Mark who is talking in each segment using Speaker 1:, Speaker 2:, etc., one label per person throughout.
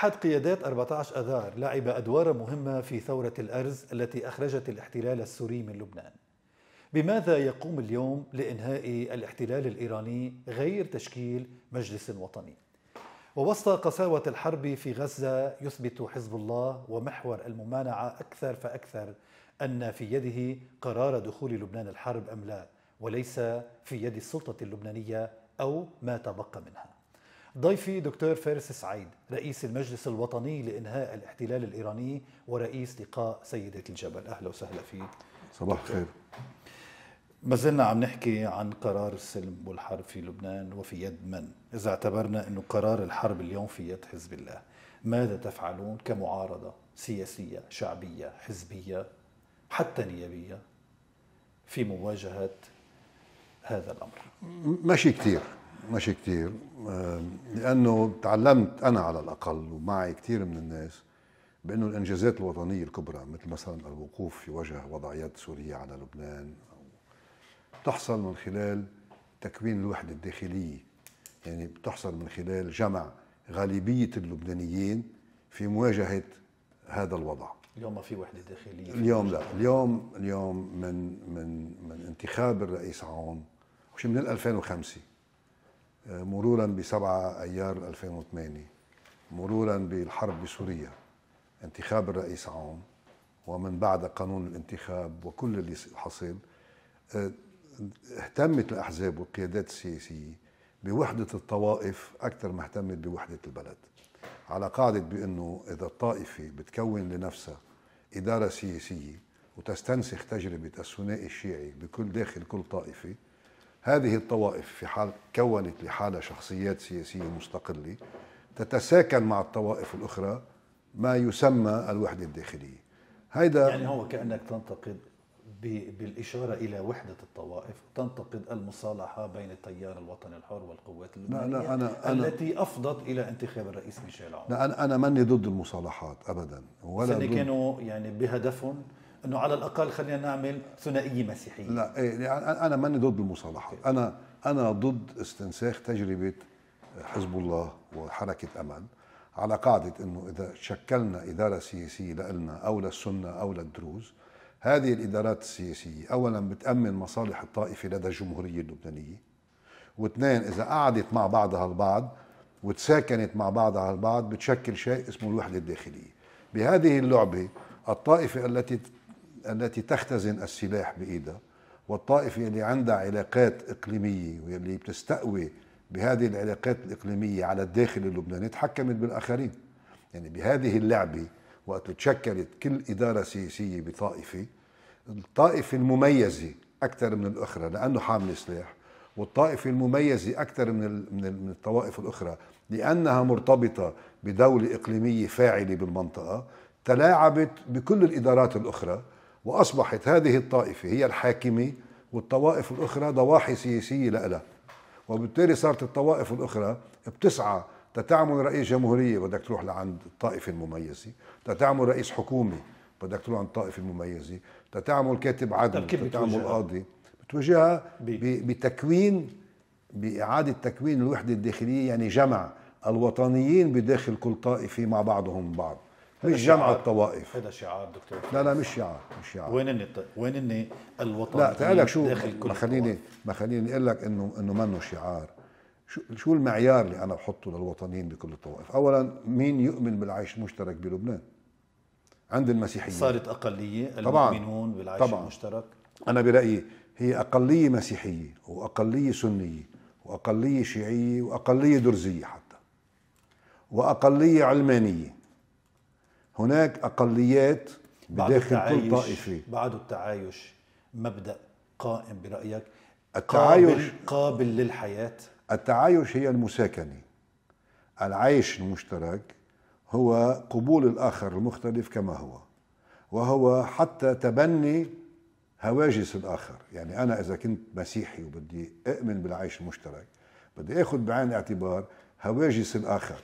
Speaker 1: أحد قيادات 14 أذار لعب أدوار مهمة في ثورة الأرز التي أخرجت الاحتلال السوري من لبنان بماذا يقوم اليوم لإنهاء الاحتلال الإيراني غير تشكيل مجلس وطني؟ ووسط قساوة الحرب في غزة يثبت حزب الله ومحور الممانعة أكثر فأكثر أن في يده قرار دخول لبنان الحرب أم لا وليس في يد السلطة اللبنانية أو ما تبقى منها ضيفي دكتور فارس سعيد رئيس المجلس الوطني لإنهاء الاحتلال الإيراني ورئيس لقاء سيدة الجبل أهلا وسهلا فيك صباح الخير ما زلنا عم نحكي عن قرار السلم والحرب في لبنان وفي يد من إذا اعتبرنا أنه قرار الحرب اليوم في يد حزب الله ماذا تفعلون كمعارضة سياسية شعبية حزبية حتى نيابية في مواجهة هذا الأمر
Speaker 2: ماشي كثير ماشي كتير لانه تعلمت انا على الاقل ومعي كتير من الناس بانه الانجازات الوطنيه الكبرى مثل مثلا الوقوف في وجه وضعيات سوريا على لبنان تحصل من خلال تكوين الوحده الداخليه يعني بتحصل من خلال جمع غالبيه اللبنانيين في مواجهه هذا الوضع اليوم ما في وحده
Speaker 1: داخليه اليوم لا
Speaker 2: اليوم اليوم من من من انتخاب الرئيس عون وشي من 2005 مرورا ب 7 ايار 2008 مرورا بالحرب بسوريا انتخاب الرئيس عون ومن بعد قانون الانتخاب وكل اللي حصل آه، اهتمت الاحزاب والقيادات السياسيه بوحده الطوائف اكثر ما اهتمت بوحده البلد على قاعده بانه اذا الطائفه بتكون لنفسها اداره سياسيه وتستنسخ تجربه الثنائي الشيعي بكل داخل كل طائفه هذه الطوائف في حال كونت لحالها شخصيات سياسية مستقلة تتساكن مع الطوائف الأخرى ما يسمى الوحدة الداخلية هيدا يعني هو كأنك تنتقد بالإشارة إلى وحدة الطوائف تنتقد
Speaker 1: المصالحة بين التيار الوطني الحر والقوات اللبنانية لا أنا التي أنا أفضت إلى انتخاب الرئيس ميشيل عون لا
Speaker 2: أنا أنا ماني ضد المصالحات أبدا ولا ضد كانوا
Speaker 1: يعني بهدفهم انه على الاقل خلينا نعمل ثنائيه مسيحيه
Speaker 2: لا إيه، يعني انا ماني ضد المصالحه انا انا ضد استنساخ تجربه حزب الله وحركه امل على قاعده انه اذا شكلنا اداره سياسيه لنا او للسنه او للدروز هذه الادارات السياسيه اولا بتامن مصالح الطائفه لدى الجمهوريه اللبنانيه واثنين اذا قعدت مع بعضها البعض وتساكنت مع بعضها البعض بتشكل شيء اسمه الوحده الداخليه بهذه اللعبه الطائفه التي التي تختزن السلاح بايدها والطائفة يلي عندها علاقات اقليميه واللي بتستقوي بهذه العلاقات الاقليميه على الداخل اللبناني تحكمت بالاخرين يعني بهذه اللعبه وقت تشكلت كل اداره سياسيه بطائفه الطائفه المميزه اكثر من الاخرى لانه حامل سلاح والطائفه المميزه اكثر من من الطوائف الاخرى لانها مرتبطه بدوله اقليميه فاعله بالمنطقه تلاعبت بكل الادارات الاخرى وأصبحت هذه الطائفة هي الحاكمة والطوائف الأخرى ضواحي سياسية لها وبالتالي صارت الطوائف الأخرى بتسعى تتعمل رئيس جمهورية بدك تروح لعند الطائفة المميزة تتعمل رئيس حكومة بدك تروح عند الطائفة المميزة تتعمل كاتب عدل تتعمل قاضي بتوجهها بتكوين بإعادة تكوين الوحدة الداخلية يعني جمع الوطنيين بداخل كل طائفة مع بعضهم بعض مش جمع الطوائف
Speaker 1: هذا شعار دكتور لا
Speaker 2: لا مش شعار مش شعار
Speaker 1: وين اني وين اني الوطن لا تعال لك شو ما
Speaker 2: خليني ما خليني اقول لك انه انه منه شعار شو شو المعيار اللي انا بحطه للوطنيين بكل الطوائف اولا مين يؤمن بالعيش المشترك بلبنان عند المسيحيين صارت
Speaker 1: اقليه المؤمنون بالعيش طبعاً. المشترك
Speaker 2: انا برايي هي اقليه مسيحيه واقليه سنيه واقليه شيعيه واقليه درزيه حتى واقليه علمانيه هناك اقليات بداخل كل طائفه بعد
Speaker 1: التعايش مبدا قائم برايك التعايش قابل,
Speaker 2: قابل للحياه التعايش هي المساكنه العيش المشترك هو قبول الاخر المختلف كما هو وهو حتى تبني هواجس الاخر يعني انا اذا كنت مسيحي وبدي اؤمن بالعيش المشترك بدي اخذ بعين الاعتبار هواجس الاخر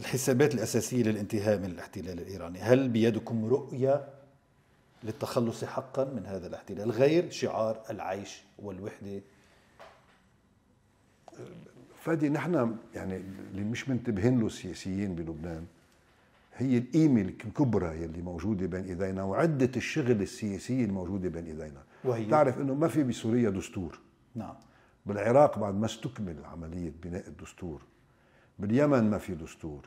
Speaker 2: الحسابات الأساسية للانتهاء من الاحتلال الإيراني هل بيدكم رؤية
Speaker 1: للتخلص حقا من هذا الاحتلال غير شعار العيش والوحدة
Speaker 2: فادي نحن يعني اللي مش منتبهين له السياسيين بلبنان هي القيمة الكبرى يلي موجودة بين إيدينا وعدة الشغل السياسي الموجودة بين إيدينا وهي تعرف أنه ما في بسوريا دستور نعم بالعراق بعد ما استكمل عملية بناء الدستور باليمن ما في دستور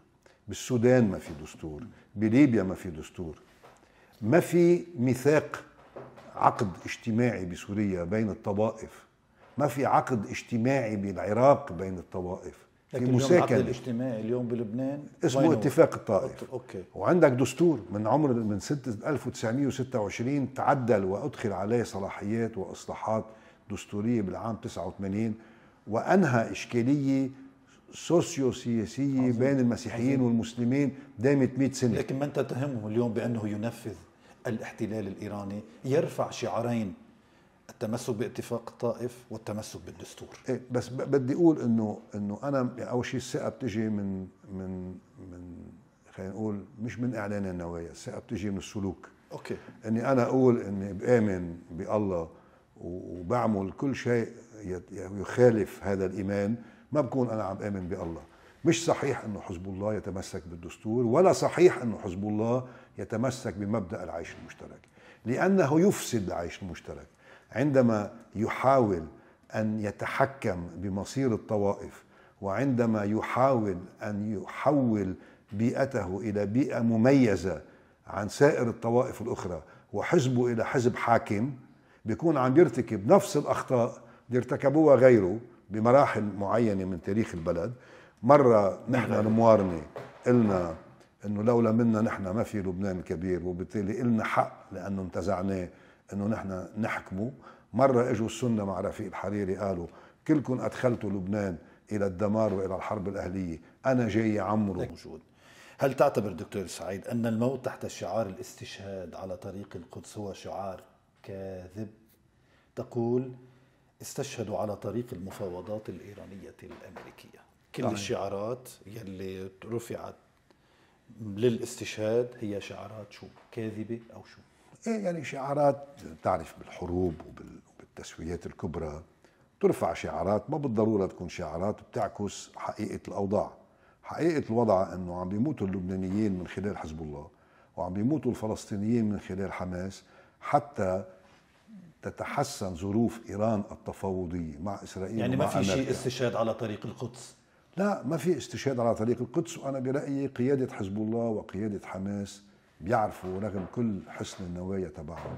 Speaker 2: بالسودان ما في دستور بليبيا ما في دستور ما في ميثاق عقد اجتماعي بسوريا بين الطوائف ما في عقد اجتماعي بالعراق بين الطوائف لكن في مساكنة العقد
Speaker 1: الاجتماعي اليوم بلبنان اسمه اتفاق الطائف اوكي
Speaker 2: وعندك دستور من عمر من سنة 1926 تعدل وادخل عليه صلاحيات واصلاحات دستورية بالعام 89 وانهى اشكالية سوسيو سياسيه عظيم. بين المسيحيين عظيم. والمسلمين دامت 100 سنه لكن
Speaker 1: من تتهمه اليوم بانه ينفذ الاحتلال
Speaker 2: الايراني يرفع شعارين التمسك باتفاق الطائف والتمسك بالدستور إيه بس بدي اقول انه انه انا اول شيء الثقه بتجي من من من خلينا نقول مش من اعلان النوايا الثقه بتجي من السلوك اوكي اني انا اقول اني بامن بالله وبعمل كل شيء يخالف هذا الايمان ما بكون انا عم امن بالله مش صحيح انه حزب الله يتمسك بالدستور ولا صحيح انه حزب الله يتمسك بمبدا العيش المشترك لانه يفسد العيش المشترك عندما يحاول ان يتحكم بمصير الطوائف وعندما يحاول ان يحول بيئته الى بيئه مميزه عن سائر الطوائف الاخرى وحزبه الى حزب حاكم بيكون عم يرتكب نفس الاخطاء اللي ارتكبوها غيره بمراحل معينه من تاريخ البلد مره نحن الموارنه قلنا انه لولا منا نحن ما في لبنان كبير وبالتالي قلنا حق لانه انتزعناه انه نحن نحكمه مره اجوا السنه مع رفيق الحريري قالوا كلكم ادخلتوا لبنان الى الدمار والى الحرب الاهليه انا جاي عمرو موجود هل تعتبر دكتور سعيد ان الموت تحت شعار الاستشهاد على طريق
Speaker 1: القدس هو شعار كاذب تقول استشهدوا على طريق المفاوضات الإيرانية الأمريكية كل طيب. الشعارات يلي رفعت للاستشهاد هي شعارات شو كاذبة أو شو
Speaker 2: ايه يعني شعارات تعرف بالحروب وبالتسويات الكبرى ترفع شعارات ما بالضرورة تكون شعارات بتعكس حقيقة الأوضاع حقيقة الوضع أنه عم بيموتوا اللبنانيين من خلال حزب الله وعم بيموتوا الفلسطينيين من خلال حماس حتى تتحسن ظروف ايران التفاوضيه مع اسرائيل يعني ما في شيء استشهاد
Speaker 1: على طريق القدس
Speaker 2: لا ما في استشهاد على طريق القدس وانا برايي قياده حزب الله وقياده حماس بيعرفوا رغم كل حسن النوايا تبعهم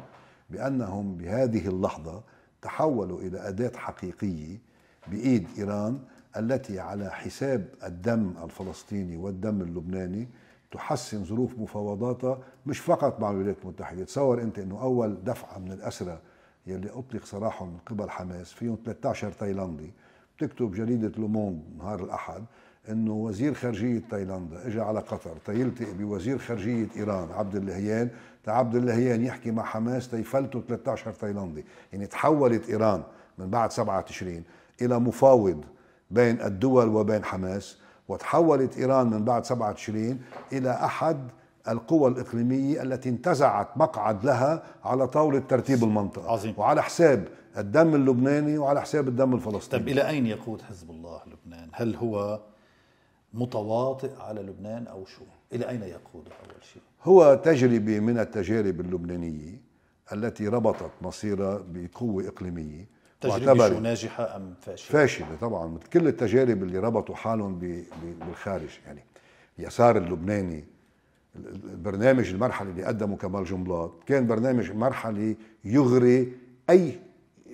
Speaker 2: بانهم بهذه اللحظه تحولوا الى اداه حقيقيه بايد ايران التي على حساب الدم الفلسطيني والدم اللبناني تحسن ظروف مفاوضاتها مش فقط مع الولايات المتحده تصور انت انه اول دفعه من الاسرى يلي اطلق سراحهم من قبل حماس فيهم 13 تايلاندي بتكتب جريده لوموند نهار الاحد انه وزير خارجيه تايلاندا اجى على قطر تيلتقي بوزير خارجيه ايران عبد اللهيان عبد اللهيان يحكي مع حماس تيفلتوا 13 تايلندي يعني تحولت ايران من بعد 7 تشرين الى مفاوض بين الدول وبين حماس وتحولت ايران من بعد 7 تشرين الى احد القوى الإقليمية التي انتزعت مقعد لها على طاولة ترتيب المنطقة عظيم. وعلى حساب الدم اللبناني وعلى حساب الدم الفلسطيني طب إلى أين
Speaker 1: يقود حزب الله لبنان؟
Speaker 2: هل هو متواطئ على
Speaker 1: لبنان أو شو؟ إلى أين يقوده أول شيء؟
Speaker 2: هو تجربة من التجارب اللبنانية التي ربطت مصيرها بقوة إقليمية تجربة شو
Speaker 1: ناجحة أم
Speaker 2: فاشلة؟ فاشلة طبعا كل التجارب اللي ربطوا حالهم بالخارج يعني اليسار اللبناني البرنامج المرحلي اللي قدمه كمال جنبلاط كان برنامج مرحلي يغري اي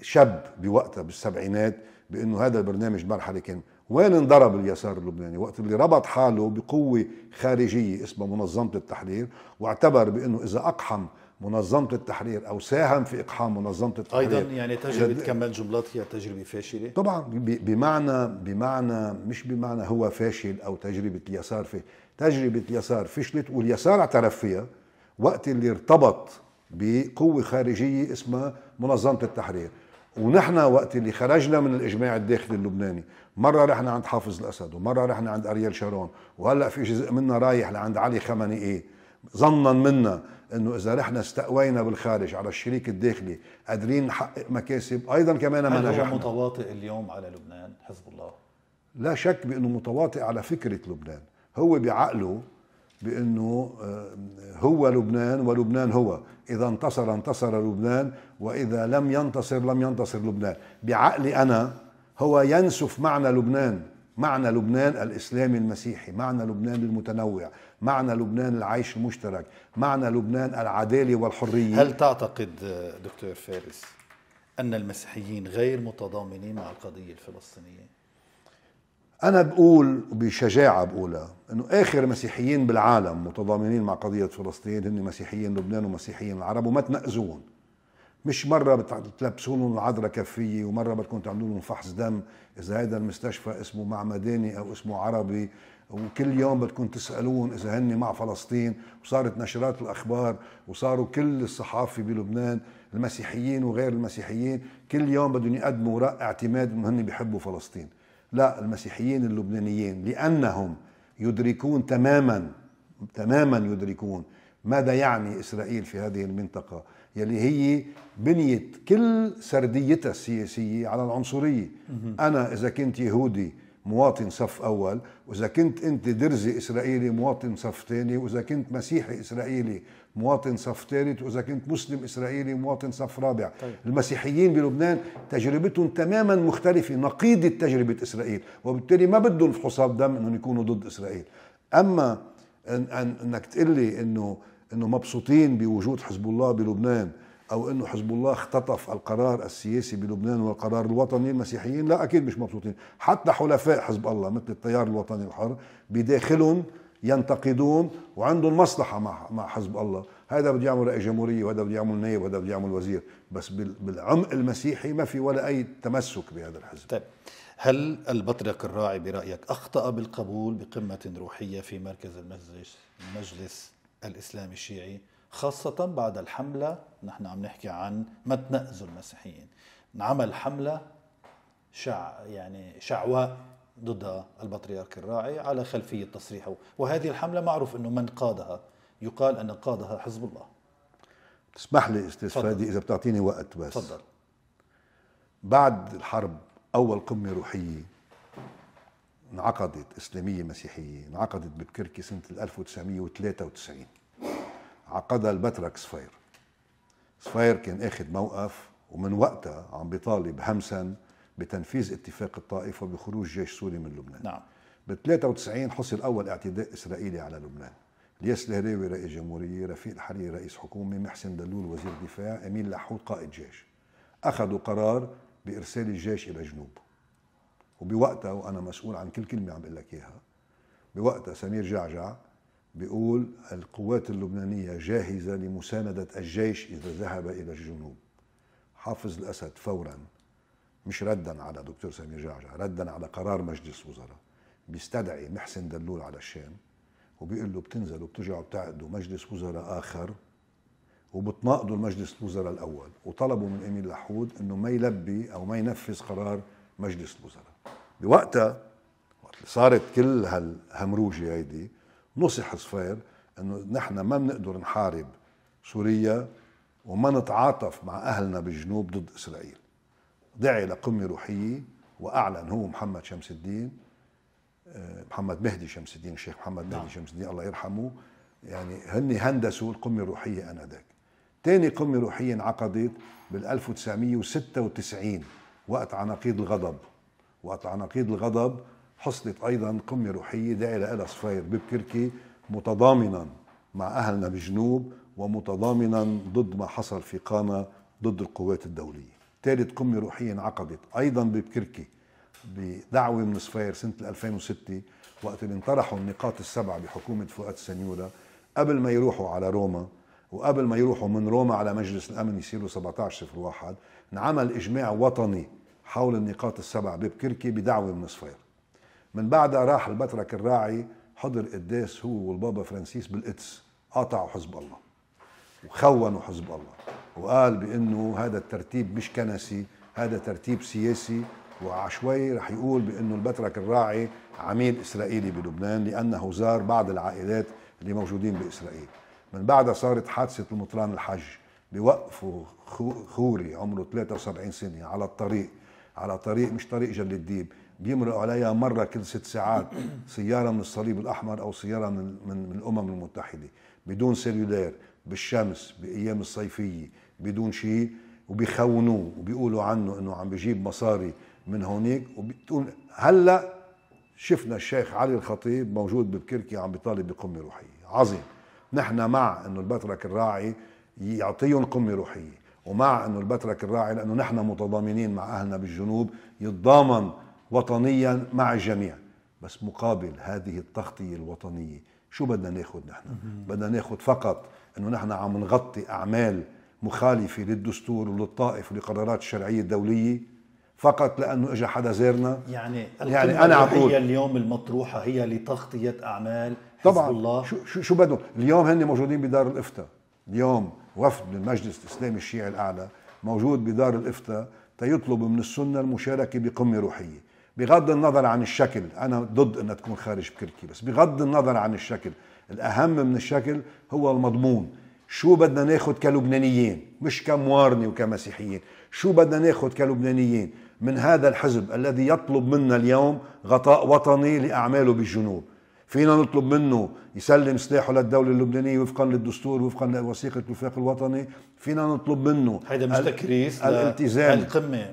Speaker 2: شاب بوقتها بالسبعينات بانه هذا البرنامج المرحلي كان وين انضرب اليسار اللبناني وقت اللي ربط حاله بقوه خارجيه اسمها منظمه التحرير واعتبر بانه اذا اقحم منظمه التحرير او ساهم في اقحام منظمه التحرير ايضا يعني تجربه جد... كمال
Speaker 1: جملات هي تجربه فاشله
Speaker 2: طبعا ب... بمعنى بمعنى مش بمعنى هو فاشل او تجربه اليسار في تجربه اليسار فشلت واليسار اعترف فيها وقت اللي ارتبط بقوه خارجيه اسمها منظمه التحرير ونحن وقت اللي خرجنا من الاجماع الداخلي اللبناني مرة رحنا عند حافظ الأسد ومرة رحنا عند أريال شارون وهلأ في جزء منا رايح لعند علي خمني إيه ظنا منا انه اذا نحن استقوينا بالخارج على الشريك الداخلي قادرين نحقق مكاسب ايضا كمان ما نجحنا هو
Speaker 1: متواطئ اليوم على لبنان حزب الله
Speaker 2: لا شك بانه متواطئ على فكره لبنان هو بعقله بانه آه، هو لبنان ولبنان هو اذا انتصر انتصر لبنان واذا لم ينتصر لم ينتصر لبنان بعقلي انا هو ينسف معنى لبنان معنى لبنان الإسلامي المسيحي معنى لبنان المتنوع معنى لبنان العيش المشترك معنى لبنان العدالة والحرية هل
Speaker 1: تعتقد دكتور فارس أن المسيحيين غير متضامنين مع القضية الفلسطينية؟
Speaker 2: أنا بقول بشجاعة بقولها أنه آخر مسيحيين بالعالم متضامنين مع قضية فلسطين هن مسيحيين لبنان ومسيحيين العرب وما تنأزون مش مرة بتلبسون العذرة كفية ومرة بدكم تعملوا لهم فحص دم إذا هذا المستشفى اسمه معمداني أو اسمه عربي وكل يوم بدكم تسألون إذا هن مع فلسطين وصارت نشرات الأخبار وصاروا كل الصحافة بلبنان المسيحيين وغير المسيحيين كل يوم بدهم يقدموا وراء اعتماد انهم هن بيحبوا فلسطين لا المسيحيين اللبنانيين لأنهم يدركون تماما تماما يدركون ماذا يعني إسرائيل في هذه المنطقة يلي هي بنيت كل سرديتها السياسية على العنصرية أنا إذا كنت يهودي مواطن صف أول وإذا كنت أنت درزي إسرائيلي مواطن صف ثاني وإذا كنت مسيحي إسرائيلي مواطن صف ثالث وإذا كنت مسلم إسرائيلي مواطن صف رابع طيب. المسيحيين بلبنان تجربتهم تماما مختلفة نقيضة تجربة إسرائيل وبالتالي ما بدهم فحوصات دم أنهم يكونوا ضد إسرائيل أما أن أنك تقول لي أنه انه مبسوطين بوجود حزب الله بلبنان او انه حزب الله اختطف القرار السياسي بلبنان والقرار الوطني المسيحيين لا اكيد مش مبسوطين حتى حلفاء حزب الله مثل التيار الوطني الحر بداخلهم ينتقدون وعندهم مصلحة مع مع حزب الله هذا بده يعمل رئيس جمهورية وهذا بده يعمل نائب وهذا بده يعمل وزير بس بالعمق المسيحي ما في ولا أي تمسك بهذا الحزب طيب هل البطرك الراعي برأيك أخطأ بالقبول بقمة روحية في
Speaker 1: مركز المجلس المجلس الاسلام الشيعي خاصة بعد الحملة نحن عم نحكي عن ما تنقذوا المسيحيين عمل حملة شع يعني شعواء ضد البطريرك الراعي على خلفية تصريحه وهذه الحملة معروف أنه من قادها يقال أن قادها حزب الله
Speaker 2: تسمح لي استاذ فادي اذا بتعطيني وقت بس تفضل بعد الحرب اول قمه روحيه انعقدت إسلامية مسيحية انعقدت ببكركي سنة 1993 عقدها البترك صفير صفير كان اخذ موقف ومن وقتها عم بيطالب همسا بتنفيذ اتفاق الطائف وبخروج جيش سوري من لبنان نعم بال 93 حصل اول اعتداء اسرائيلي على لبنان الياس الهراوي رئيس جمهوريه رفيق الحريري رئيس حكومه محسن دلول وزير دفاع امين لحود قائد جيش اخذوا قرار بارسال الجيش الى جنوب وبوقتها وانا مسؤول عن كل كلمه عم بقول لك اياها بوقتها سمير جعجع بيقول القوات اللبنانيه جاهزه لمسانده الجيش اذا ذهب الى الجنوب حافظ الاسد فورا مش ردا على دكتور سمير جعجع ردا على قرار مجلس وزراء بيستدعي محسن دلول على الشام وبيقول له بتنزلوا بترجعوا بتعقدوا مجلس وزراء اخر وبتناقضوا المجلس الوزراء الاول وطلبوا من امين لحود انه ما يلبي او ما ينفذ قرار مجلس الوزراء بوقتها وقت صارت كل هالهمروجه هيدي نصح صفير انه نحن ما بنقدر نحارب سوريا وما نتعاطف مع اهلنا بالجنوب ضد اسرائيل دعي لقمه روحيه واعلن هو محمد شمس الدين آه، محمد مهدي شمس الدين الشيخ محمد مهدي نعم. شمس الدين الله يرحمه يعني هن هندسوا القمه الروحيه انذاك تاني قمه روحيه انعقدت بال 1996 وقت عناقيد الغضب وقت عناقيد الغضب حصلت ايضا قمه روحيه داعي لها صفير ببكركي متضامنا مع اهلنا بالجنوب ومتضامنا ضد ما حصل في قانا ضد القوات الدوليه. ثالث قمه روحيه انعقدت ايضا ببكركي بدعوه من صفير سنه 2006 وقت اللي انطرحوا النقاط السبعه بحكومه فؤاد السنيوره قبل ما يروحوا على روما وقبل ما يروحوا من روما على مجلس الامن يصيروا 17 01 انعمل اجماع وطني حول النقاط السبع ببكركي بدعوة من صفير من بعدها راح البترك الراعي حضر قداس هو والبابا فرانسيس بالقدس قطعوا حزب الله وخونوا حزب الله وقال بانه هذا الترتيب مش كنسي هذا ترتيب سياسي وعشوي رح يقول بانه البترك الراعي عميل اسرائيلي بلبنان لانه زار بعض العائلات اللي موجودين باسرائيل من بعدها صارت حادثه المطران الحج بوقفوا خوري عمره 73 سنه على الطريق على طريق مش طريق جل الديب بيمرق عليها مرة كل ست ساعات سيارة من الصليب الأحمر أو سيارة من, من, من الأمم المتحدة بدون سيلولير بالشمس بأيام الصيفية بدون شيء وبيخونوه وبيقولوا عنه انه عم بجيب مصاري من هونيك وبتقول هلا شفنا الشيخ علي الخطيب موجود ببكركي عم بيطالب بقمه روحيه عظيم نحن مع انه البترك الراعي يعطيهم قمه روحيه ومع انه البترك الراعي لانه نحن متضامنين مع اهلنا بالجنوب يتضامن وطنيا مع الجميع بس مقابل هذه التغطيه الوطنيه شو بدنا ناخذ نحن بدنا ناخذ فقط انه نحن عم نغطي اعمال مخالفه للدستور وللطائف ولقرارات الشرعيه الدوليه فقط لانه اجى حدا زيرنا يعني يعني انا عم هي اليوم المطروحه هي لتغطيه اعمال حزب طبعا الله شو شو بدهم اليوم هن موجودين بدار الافتاء اليوم وفد من مجلس الإسلامي الشيعي الأعلى موجود بدار الإفتاء تيطلب من السنة المشاركة بقمة روحية بغض النظر عن الشكل أنا ضد أنها تكون خارج بكركي بس بغض النظر عن الشكل الأهم من الشكل هو المضمون شو بدنا ناخذ كلبنانيين مش كموارنة وكمسيحيين شو بدنا ناخذ كلبنانيين من هذا الحزب الذي يطلب منا اليوم غطاء وطني لأعماله بالجنوب فينا نطلب منه يسلم سلاحه للدولة اللبنانية وفقا للدستور وفقا لوثيقة الوفاق الوطني فينا نطلب منه هيدا مش تكريس الالتزام
Speaker 1: القمة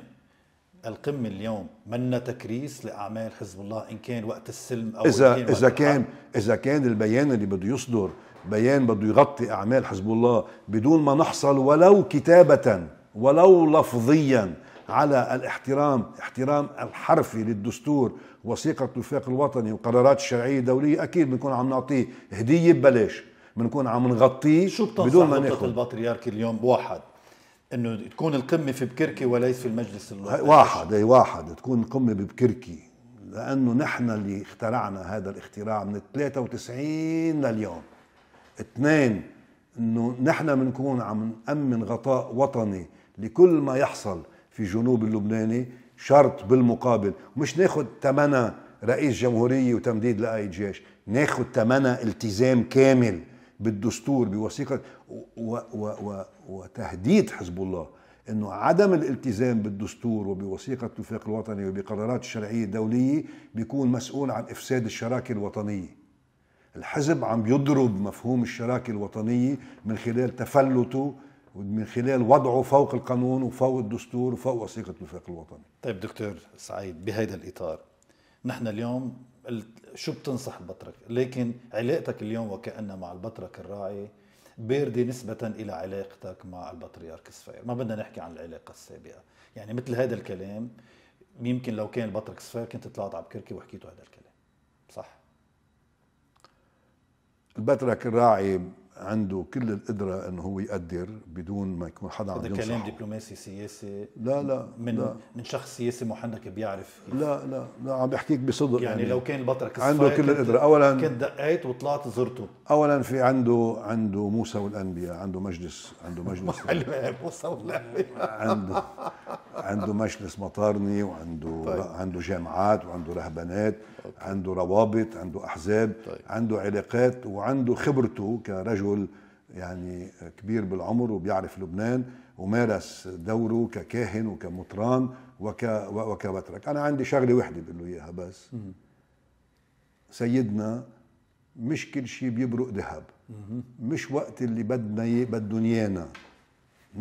Speaker 1: القمة اليوم منا تكريس لأعمال حزب الله إن كان وقت السلم أو إذا إن كان إذا
Speaker 2: كان إذا كان البيان اللي بده يصدر بيان بده يغطي أعمال حزب الله بدون ما نحصل ولو كتابة ولو لفظيا على الاحترام احترام الحرفي للدستور وثيقة الوفاق الوطني وقرارات الشرعية الدولية أكيد بنكون عم نعطيه هدية ببلاش بنكون عم نغطيه شو بدون ما ناخذ البطريركي اليوم بواحد انه
Speaker 1: تكون القمه في بكركي وليس في المجلس الوطني
Speaker 2: واحد اي واحد تكون القمه ببكركي لانه نحن اللي اخترعنا هذا الاختراع من 93 لليوم اثنين انه نحن بنكون عم نامن غطاء وطني لكل ما يحصل في جنوب اللبناني شرط بالمقابل مش ناخد تمنى رئيس جمهورية وتمديد لأي جيش ناخد تمنى التزام كامل بالدستور بوثيقة و و و وتهديد حزب الله انه عدم الالتزام بالدستور وبوثيقه الاتفاق الوطني وبقرارات الشرعيه الدوليه بيكون مسؤول عن افساد الشراكه الوطنيه. الحزب عم يضرب مفهوم الشراكه الوطنيه من خلال تفلته من خلال وضعه فوق القانون وفوق الدستور وفوق وثيقة الوفاق الوطني
Speaker 1: طيب دكتور سعيد بهذا الإطار
Speaker 2: نحن اليوم
Speaker 1: شو بتنصح البطرك لكن علاقتك اليوم وكأنها مع البطرك الراعي باردة نسبة إلى علاقتك مع البطريرك سفير ما بدنا نحكي عن العلاقة السابقة يعني مثل هذا الكلام يمكن لو كان البطرك سفير كنت طلعت على بكركي وحكيته هذا الكلام صح
Speaker 2: البطرك الراعي عنده كل القدره انه هو يقدر بدون ما يكون حدا عم ينصحه كلام
Speaker 1: دبلوماسي سياسي لا لا من لا من شخص سياسي محنك بيعرف
Speaker 2: يعني لا لا لا عم بحكيك بصدق يعني, يعني لو كان البطرك عنده كل القدره اولا كنت دقيت وطلعت زرته اولا في عنده عنده موسى والانبياء عنده مجلس عنده مجلس موسى والانبياء عنده عنده مجلس مطارني وعنده طيب. عنده جامعات وعنده رهبانات عنده روابط عنده احزاب طيب. عنده علاقات وعنده خبرته كرجل رجل يعني كبير بالعمر وبيعرف لبنان ومارس دوره ككاهن وكمطران وك وكبترك انا عندي شغله وحده بقول له اياها بس سيدنا مش كل شيء بيبرق ذهب مش وقت اللي بدنا بدهم ايانا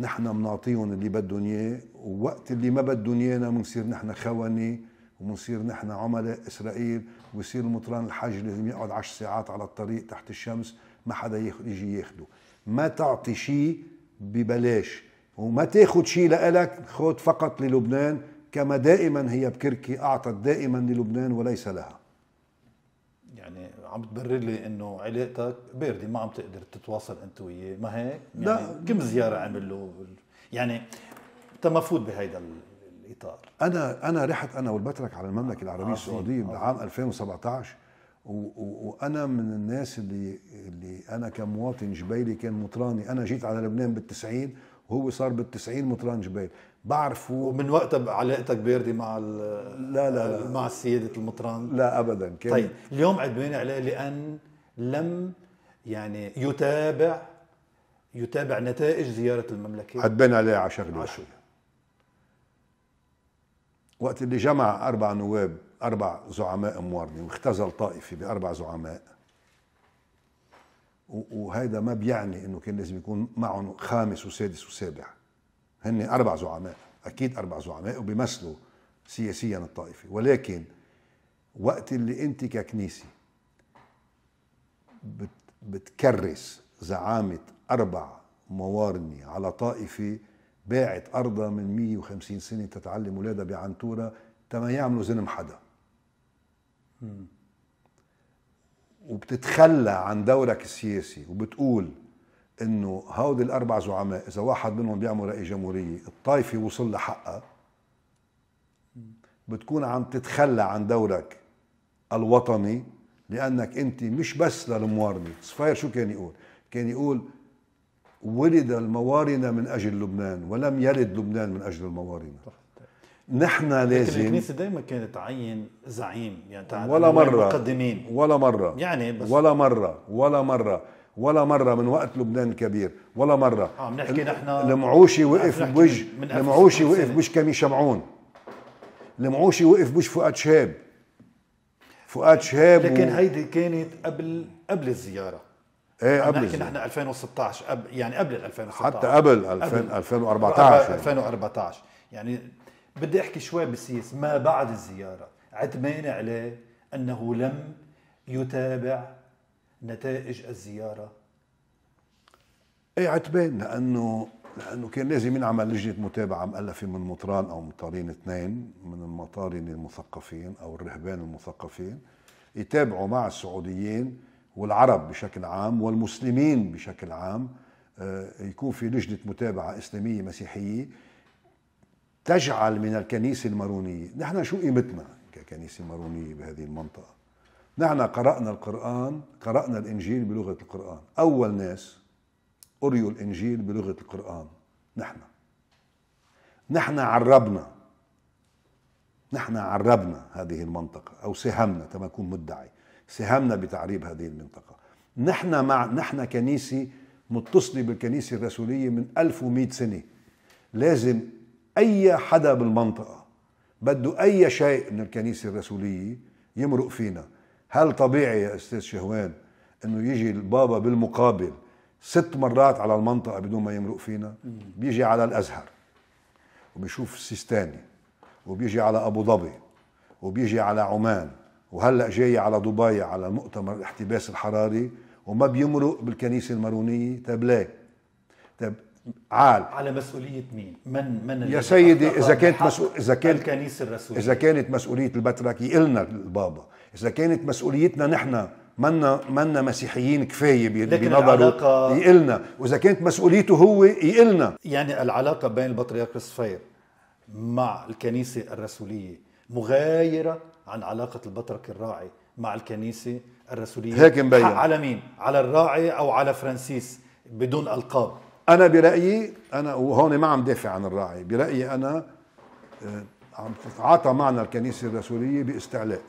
Speaker 2: نحن بنعطيهم اللي بدهم اياه ووقت اللي ما بدهم ايانا بنصير نحن خونه وبنصير نحن عملاء اسرائيل ويصير المطران الحج لازم يقعد 10 ساعات على الطريق تحت الشمس ما حدا يجي ياخده ما تعطي شيء ببلاش وما تاخد شيء لإلك خذ فقط للبنان كما دائما هي بكركي أعطت دائما للبنان وليس لها
Speaker 1: يعني عم تبرر لي انه علاقتك باردة ما عم تقدر تتواصل انت وياه ما هيك؟ يعني لا كم زياره عمل له يعني انت فوت بهيدا الاطار
Speaker 2: انا انا رحت انا والبترك على المملكه العربيه السعوديه بالعام 2017 وانا من الناس اللي اللي انا كمواطن جبيلي كان مطراني انا جيت على لبنان بال90 وهو صار بال90 مطران جبيل بعرفه ومن وقتها علاقتك باردة مع لا لا
Speaker 1: لا مع سيادة المطران لا ابدا كان طيب اليوم عدواني عليه لان لم يعني يتابع
Speaker 2: يتابع نتائج زيارة المملكة عدبان عليه على شغله وقت اللي جمع أربع نواب أربع زعماء مواردين واختزل طائفي بأربع زعماء وهذا ما بيعني انه كان لازم يكون معهم خامس وسادس وسابع هن اربع زعماء اكيد اربع زعماء وبيمثلوا سياسيا الطائفه ولكن وقت اللي انت ككنيسه بتكرس زعامه اربع موارنه على طائفه باعت ارضها من 150 سنه تتعلم اولادها بعنتوره تما يعملوا زلم حدا وبتتخلى عن دورك السياسي وبتقول انه هودي الاربع زعماء اذا واحد منهم بيعمل راي جمهوريه الطائفه وصل لحقها بتكون عم تتخلى عن دورك الوطني لانك انت مش بس للموارنه صفير شو كان يقول كان يقول ولد الموارنه من اجل لبنان ولم يلد لبنان من اجل الموارنه نحن لازم لكن الكنيسه
Speaker 1: دائما كانت تعين زعيم يعني ولا مره
Speaker 2: مقدمين ولا مره يعني بس ولا مره ولا مره ولا مرة من وقت لبنان الكبير ولا مرة اه بنحكي نحن المعوشي آه، وقف بوجه المعوشي وقف بوجه كمي شمعون المعوشي وقف بوجه فؤاد شهاب فؤاد شهاب لكن و...
Speaker 1: هيدي كانت قبل قبل
Speaker 2: الزيارة ايه قبل نحكي نحن
Speaker 1: 2016 يعني قبل 2016 حتى قبل 2014 2014 يعني بدي احكي شوي بالسيس ما بعد الزياره عتمان عليه انه لم يتابع نتائج الزياره
Speaker 2: ايه عتبان لانه لانه كان لازم ينعمل لجنه متابعه مؤلفه من مطران او مطارين اثنين من المطارين المثقفين او الرهبان المثقفين يتابعوا مع السعوديين والعرب بشكل عام والمسلمين بشكل عام آه، يكون في لجنه متابعه اسلاميه مسيحيه تجعل من الكنيسة المارونية نحن شو قيمتنا ككنيسة مارونية بهذه المنطقة نحن قرأنا القرآن قرأنا الإنجيل بلغة القرآن أول ناس قريوا الإنجيل بلغة القرآن نحن نحن عربنا نحن عربنا هذه المنطقة أو ساهمنا كما أكون مدعي ساهمنا بتعريب هذه المنطقة نحن مع نحن كنيسة متصلة بالكنيسة الرسولية من 1100 سنة لازم اي حدا بالمنطقه بده اي شيء من الكنيسه الرسوليه يمرق فينا هل طبيعي يا استاذ شهوان انه يجي البابا بالمقابل ست مرات على المنطقه بدون ما يمرق فينا بيجي على الازهر وبيشوف السيستاني وبيجي على ابو ظبي وبيجي على عمان وهلا جاي على دبي على مؤتمر الاحتباس الحراري وما بيمرق بالكنيسه المارونيه طيب ليه؟ طيب عال
Speaker 1: على مسؤوليه مين؟ من من يا سيدي اذا كانت مسؤول اذا كانت الكنيسه الرسوليه اذا
Speaker 2: كانت مسؤوليه البتركي النا البابا، اذا كانت مسؤوليتنا نحن منا منا مسيحيين كفايه بنظره لكن يقلنا واذا كانت مسؤوليته هو يقلنا
Speaker 1: يعني العلاقه بين البطريرك الصفير مع الكنيسه الرسوليه مغايره عن علاقه البطرك الراعي مع الكنيسه الرسوليه هيك مبين على مين؟ على الراعي او
Speaker 2: على فرانسيس بدون القاب انا برايي انا وهون ما عم دافع عن الراعي برايي انا آه، عم تتعاطى معنا الكنيسه الرسوليه باستعلاء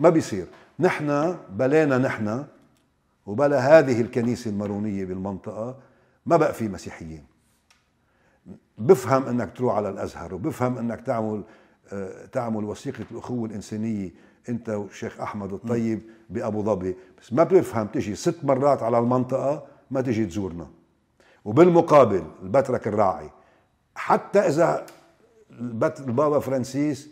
Speaker 2: ما بيصير نحن بلانا نحن وبلا هذه الكنيسه المارونيه بالمنطقه ما بقى في مسيحيين بفهم انك تروح على الازهر وبفهم انك تعمل آه، تعمل وثيقه الاخوه الانسانيه انت والشيخ احمد الطيب بابو ظبي بس ما بفهم تجي ست مرات على المنطقه ما تجي تزورنا وبالمقابل البترك الراعي حتى اذا البابا فرانسيس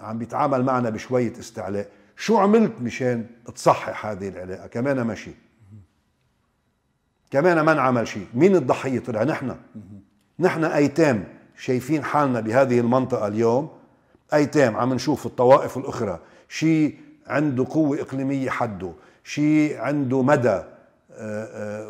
Speaker 2: عم بيتعامل معنا بشويه استعلاء شو عملت مشان تصحح هذه العلاقه كمان ماشي كمان ما نعمل شيء مين الضحيه طلع نحن نحن ايتام شايفين حالنا بهذه المنطقه اليوم ايتام عم نشوف الطوائف الاخرى شيء عنده قوه اقليميه حده شيء عنده مدى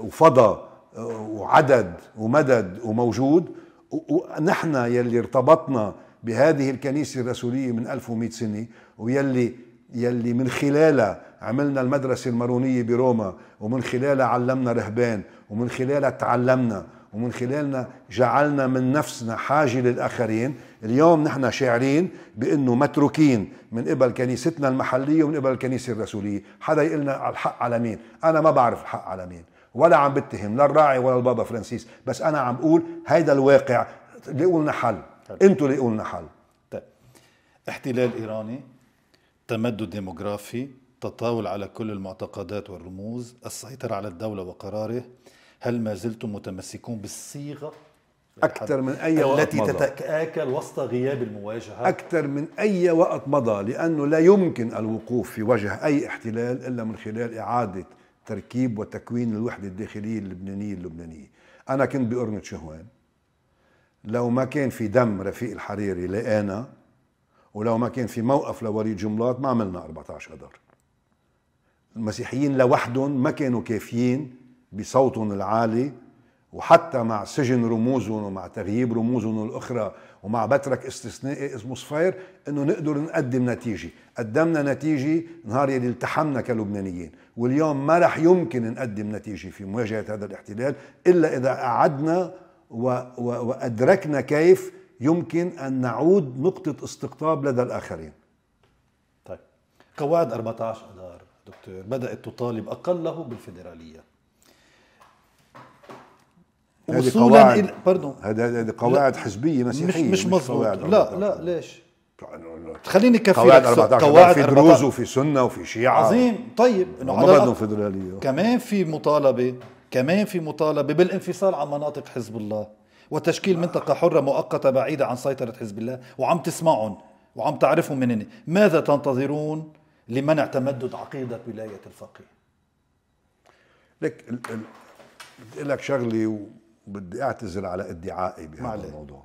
Speaker 2: وفضى وعدد ومدد وموجود ونحن يلي ارتبطنا بهذه الكنيسة الرسولية من 1100 سنة ويلي يلي من خلالها عملنا المدرسة المارونية بروما ومن خلالها علمنا رهبان ومن خلالها تعلمنا ومن خلالنا جعلنا من نفسنا حاجة للآخرين اليوم نحن شاعرين بأنه متروكين من قبل كنيستنا المحلية ومن قبل الكنيسة الرسولية حدا يقلنا الحق على مين أنا ما بعرف الحق على مين ولا عم بتهم لا الراعي ولا البابا فرانسيس بس أنا عم بقول هيدا الواقع اللي لنا حل طيب. انتوا اللي لنا حل طيب
Speaker 1: احتلال إيراني تمدد ديموغرافي تطاول على كل المعتقدات والرموز السيطرة على الدولة وقراره هل ما زلتم متمسكون بالصيغه أكثر من أي وقت التي مضى.
Speaker 2: تتآكل وسط غياب المواجهة أكثر من أي وقت مضى لأنه لا يمكن الوقوف في وجه أي احتلال إلا من خلال إعادة تركيب وتكوين الوحدة الداخلية اللبنانية اللبنانية أنا كنت بأرمة شهوان لو ما كان في دم رفيق الحريري لقانا ولو ما كان في موقف لوريد جملات ما عملنا 14 أدار المسيحيين لوحدهم ما كانوا كافيين بصوتهم العالي وحتى مع سجن رموزهم ومع تغييب رموزهم الاخرى ومع بترك استثنائي اسمه صفير انه نقدر نقدم نتيجه، قدمنا نتيجه نهار يلي التحمنا كلبنانيين، واليوم ما رح يمكن نقدم نتيجه في مواجهه هذا الاحتلال الا اذا قعدنا وادركنا كيف يمكن ان نعود نقطه استقطاب لدى الاخرين. طيب قواعد 14 اذار دكتور بدات
Speaker 1: تطالب اقله بالفيدراليه.
Speaker 2: وصولا الى باردون هذه قواعد حزبيه مسيحيه مش مش مضبوط لا
Speaker 1: لا, ليش؟ خليني
Speaker 2: كفي قواعد 14 قواعد في دروز وفي سنه وفي شيعه عظيم طيب
Speaker 1: انه ما بدهم فدراليه كمان في مطالبه كمان في مطالبه بالانفصال عن مناطق حزب الله وتشكيل منطقه حره مؤقته بعيده عن سيطره حزب الله وعم تسمعهم وعم تعرفهم من إني. ماذا تنتظرون لمنع تمدد عقيده ولايه الفقيه
Speaker 2: لك لك شغله بدي اعتذر على ادعائي بهذا معلي. الموضوع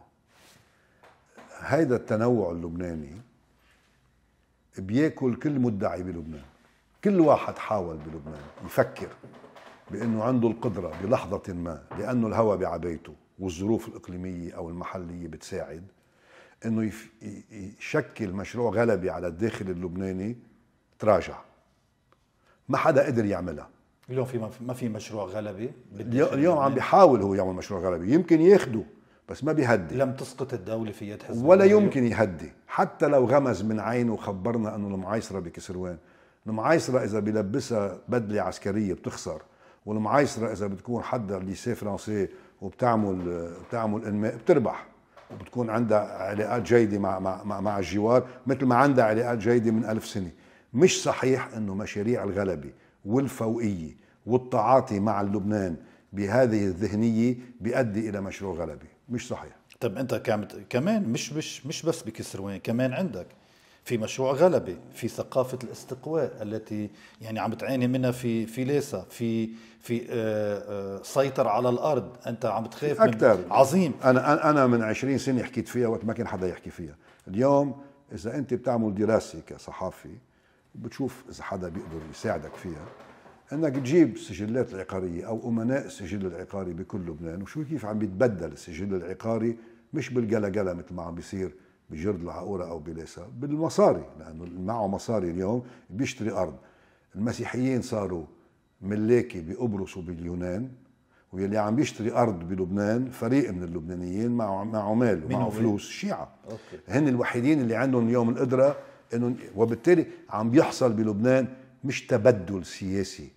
Speaker 2: هيدا التنوع اللبناني بياكل كل مدعي بلبنان كل واحد حاول بلبنان يفكر بانه عنده القدره بلحظه ما لانه الهوى بعبيته والظروف الاقليميه او المحليه بتساعد انه يشكل مشروع غلبي على الداخل اللبناني تراجع ما حدا قدر يعملها
Speaker 1: اليوم في ما في مشروع غلبي
Speaker 2: اليوم عم بيحاول هو يعمل مشروع غلبي يمكن ياخده بس ما بيهدي لم تسقط الدولة في يد حزب ولا يمكن يهدي حتى لو غمز من عينه وخبرنا انه المعايصرة بكسروان المعايصرة اذا بيلبسها بدلة عسكرية بتخسر والمعايصرة اذا بتكون حدا ليسي فرنسي وبتعمل بتعمل انماء بتربح وبتكون عندها علاقات جيدة مع مع مع الجوار مثل ما عندها علاقات جيدة من ألف سنة مش صحيح انه مشاريع الغلبي والفوقية والتعاطي مع لبنان بهذه الذهنية بيؤدي إلى مشروع غلبي مش صحيح طب أنت كمان مش, مش, مش بس بكسروان كمان
Speaker 1: عندك في مشروع غلبي في ثقافة الاستقواء التي يعني عم تعاني منها في في ليسا في في آآ آه، آآ آه، سيطر على الأرض أنت عم تخاف أكثر
Speaker 2: عظيم أنا أنا من 20 سنة حكيت فيها وقت ما كان حدا يحكي فيها اليوم إذا أنت بتعمل دراسة كصحافي وبتشوف اذا حدا بيقدر يساعدك فيها انك تجيب السجلات العقاريه او امناء السجل العقاري بكل لبنان وشو كيف عم بيتبدل السجل العقاري مش بالقلقله مثل ما عم بيصير بجرد العقوره او بليسا بالمصاري لانه معه مصاري اليوم بيشتري ارض المسيحيين صاروا ملاكي بقبرص وباليونان واللي عم بيشتري ارض بلبنان فريق من اللبنانيين معه معه مال ومعه فلوس شيعه هن الوحيدين اللي عندهم اليوم القدره انه وبالتالي عم بيحصل بلبنان مش تبدل سياسي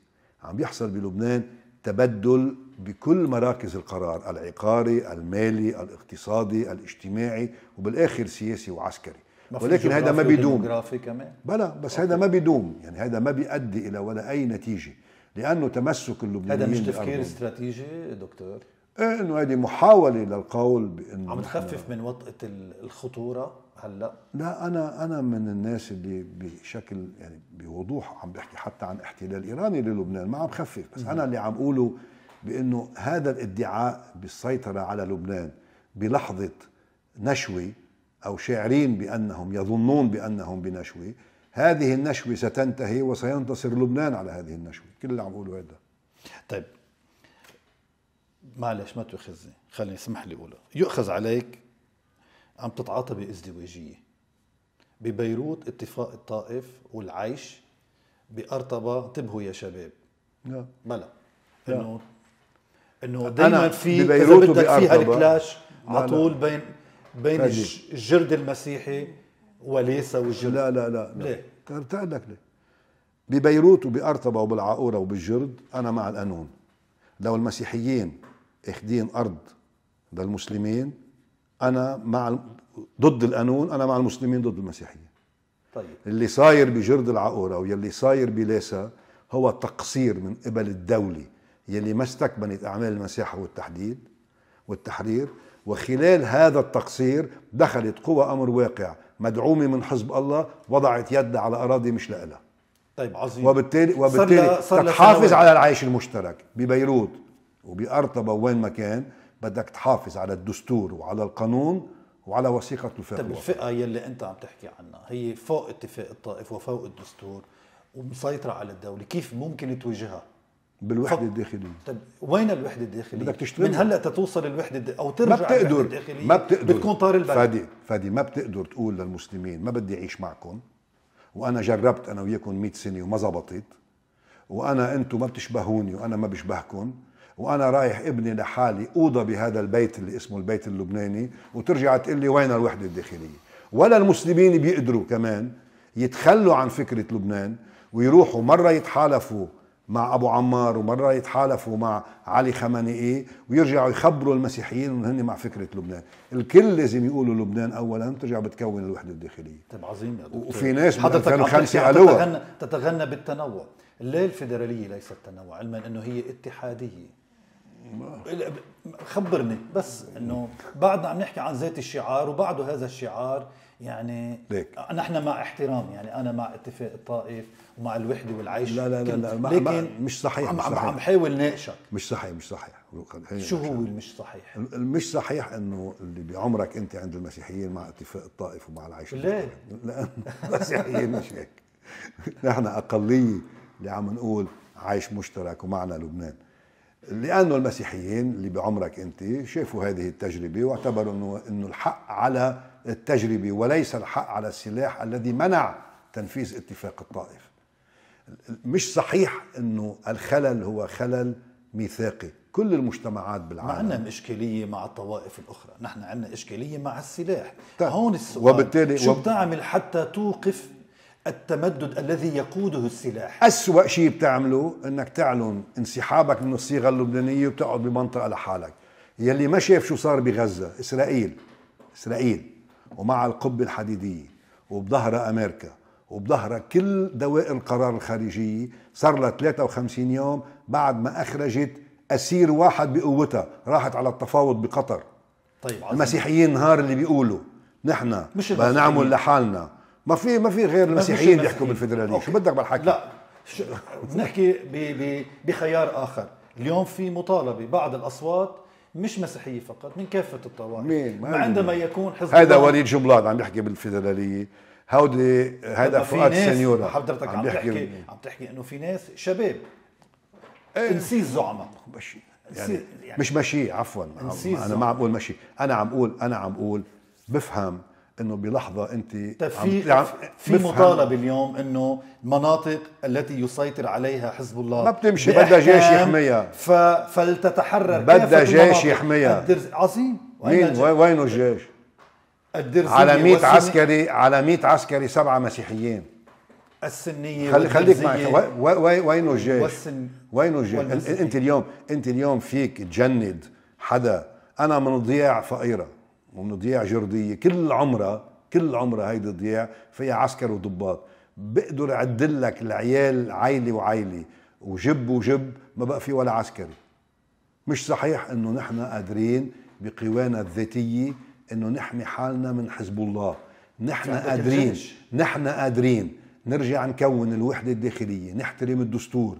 Speaker 2: عم بيحصل بلبنان تبدل بكل مراكز القرار العقاري المالي الاقتصادي الاجتماعي وبالاخر سياسي وعسكري ولكن هذا ما بيدوم كمان بلا بس هذا ما بيدوم يعني هذا ما بيؤدي الى ولا اي نتيجه لانه تمسك اللبنانيين هذا مش تفكير
Speaker 1: استراتيجي دكتور
Speaker 2: انه هذه محاوله للقول بانه عم تخفف
Speaker 1: من وطئه الخطوره هلا؟
Speaker 2: لا انا انا من الناس اللي بشكل يعني بوضوح عم بحكي حتى عن احتلال ايراني للبنان ما عم خفف بس انا اللي عم اقوله بانه هذا الادعاء بالسيطره على لبنان بلحظه نشوه او شاعرين بانهم يظنون بانهم بنشوه هذه النشوه ستنتهي وسينتصر لبنان على هذه النشوه كل اللي عم اقوله هذا طيب
Speaker 1: معلش ما تؤخذني خليني اسمح لي اقوله يؤخذ عليك عم تتعاطى بازدواجيه ببيروت اتفاق الطائف والعيش بأرطبة تبهوا يا شباب لا بلا انه انه دائما في ببيروت بدك فيها الكلاش على طول بين بين الجرد المسيحي
Speaker 2: وليس والجرد لا لا لا, لا. ليه؟ طيب، بتقول لك ليه ببيروت وبأرطبة وبالعقورة وبالجرد أنا مع القانون لو المسيحيين اخدين أرض للمسلمين انا مع ضد القانون انا مع المسلمين ضد المسيحيه طيب اللي صاير بجرد العقوره واللي صاير بليسا هو تقصير من قبل الدوله يلي ما استكملت اعمال المساحه والتحديد والتحرير وخلال هذا التقصير دخلت قوى امر واقع مدعومه من حزب الله وضعت يدها على اراضي مش لها
Speaker 1: طيب عظيم وبالتالي وبالتالي صار تحافظ على
Speaker 2: العيش المشترك ببيروت وبارطبه وين ما كان بدك تحافظ على الدستور وعلى القانون وعلى وثيقة الوفاق طيب الفئة
Speaker 1: يلي أنت عم تحكي عنها هي فوق اتفاق الطائف وفوق الدستور ومسيطرة على الدولة كيف ممكن
Speaker 2: توجهها؟ بالوحده ف... الداخليه طيب
Speaker 1: وين الوحده الداخليه بدك تشتغل من هلا تتوصل الوحده الد... او ترجع ما بتقدر الداخلية ما بتقدر بتكون طار البلد فادي
Speaker 2: فادي ما بتقدر تقول للمسلمين ما بدي اعيش معكم وانا جربت انا وياكم 100 سنه وما زبطت وانا انتم ما بتشبهوني وانا ما بشبهكم وانا رايح ابني لحالي اوضه بهذا البيت اللي اسمه البيت اللبناني وترجع تقول لي وين الوحده الداخليه ولا المسلمين بيقدروا كمان يتخلوا عن فكره لبنان ويروحوا مره يتحالفوا مع ابو عمار ومره يتحالفوا مع علي خمنئي ويرجعوا يخبروا المسيحيين انه هن مع فكره لبنان، الكل لازم يقولوا لبنان اولا ترجع بتكون الوحده الداخليه.
Speaker 1: طيب عظيم يا دكتور وفي ناس من 2005 قالوها تتغنى, تتغنى بالتنوع، ليه الفيدراليه ليست تنوع؟ علما انه هي اتحاديه خبرني بس انه بعدنا عم نحكي عن زيت الشعار وبعده هذا الشعار يعني ليك. نحن مع احترام يعني انا مع اتفاق الطائف ومع الوحده والعيش لا لا لا, لا. ما لكن مش صحيح عم مش صحيح. عم حاول
Speaker 2: ناقشك مش صحيح مش صحيح شو هو المش صحيح؟ المش صحيح انه اللي بعمرك انت عند المسيحيين مع اتفاق الطائف ومع العيش ليه؟ لان المسيحيين مش هيك نحن اقليه اللي عم نقول عيش مشترك ومعنا لبنان لانه المسيحيين اللي بعمرك انت شافوا هذه التجربه واعتبروا انه انه الحق على التجربه وليس الحق على السلاح الذي منع تنفيذ اتفاق الطائف. مش صحيح انه الخلل هو خلل ميثاقي، كل المجتمعات بالعالم ما عندنا اشكاليه
Speaker 1: مع الطوائف الاخرى، نحن عندنا اشكاليه مع السلاح. طيب. هون السؤال وبالتالي شو وب... بتعمل حتى توقف التمدد الذي يقوده السلاح
Speaker 2: أسوأ شيء بتعمله أنك تعلن انسحابك من الصيغة اللبنانية وبتقعد بمنطقة لحالك يلي ما شاف شو صار بغزة إسرائيل إسرائيل ومع القبة الحديدية وبظهرها أمريكا وبظهرها كل دوائر القرار الخارجية صار لها 53 يوم بعد ما أخرجت أسير واحد بقوتها راحت على التفاوض بقطر طيب المسيحيين نهار اللي بيقولوا نحن بدنا نعمل لحالنا ما في ما في غير المسيحيين بيحكوا بالفدرالية شو بدك بالحكي لا نحكي
Speaker 1: بنحكي بخيار اخر اليوم في مطالبه بعض الاصوات مش مسيحية فقط من كافة الطوائف مين ما عندما يكون حزب هذا وليد
Speaker 2: جملاد عم يحكي بالفيدرالية هودي هذا فؤاد سنيورا حضرتك عم, عم تحكي
Speaker 1: عم تحكي انه في ناس شباب
Speaker 2: ايه. انسي الزعماء ماشي يعني, يعني مش ماشي عفوا انا ما عم بقول ماشي انا عم بقول انا عم بقول بفهم انه بلحظه انت طيب، في يعني في مطالبه
Speaker 1: اليوم انه المناطق التي يسيطر عليها حزب الله ما بتمشي بدها جيش يحميها فلتتحرر بدها جيش يحميها الدرز...
Speaker 2: عظيم مين وينه الجيش؟ على 100 عسكري على 100 عسكري سبعه مسيحيين
Speaker 1: السنيه خلي خليك معي
Speaker 2: وينه الجيش؟ والسن... وينه الجيش؟ انت اليوم انت اليوم فيك تجند حدا انا من ضياع فقيره ومن ضياع جرديه كل عمرها كل عمرها هيدي ضياع فيها عسكر وضباط بقدر لك العيال عيله وعيله وجب وجب ما بقى في ولا عسكري مش صحيح انه نحن قادرين بقوانا الذاتيه انه نحمي حالنا من حزب الله نحن قادرين نحن قادرين نرجع نكون الوحده الداخليه نحترم الدستور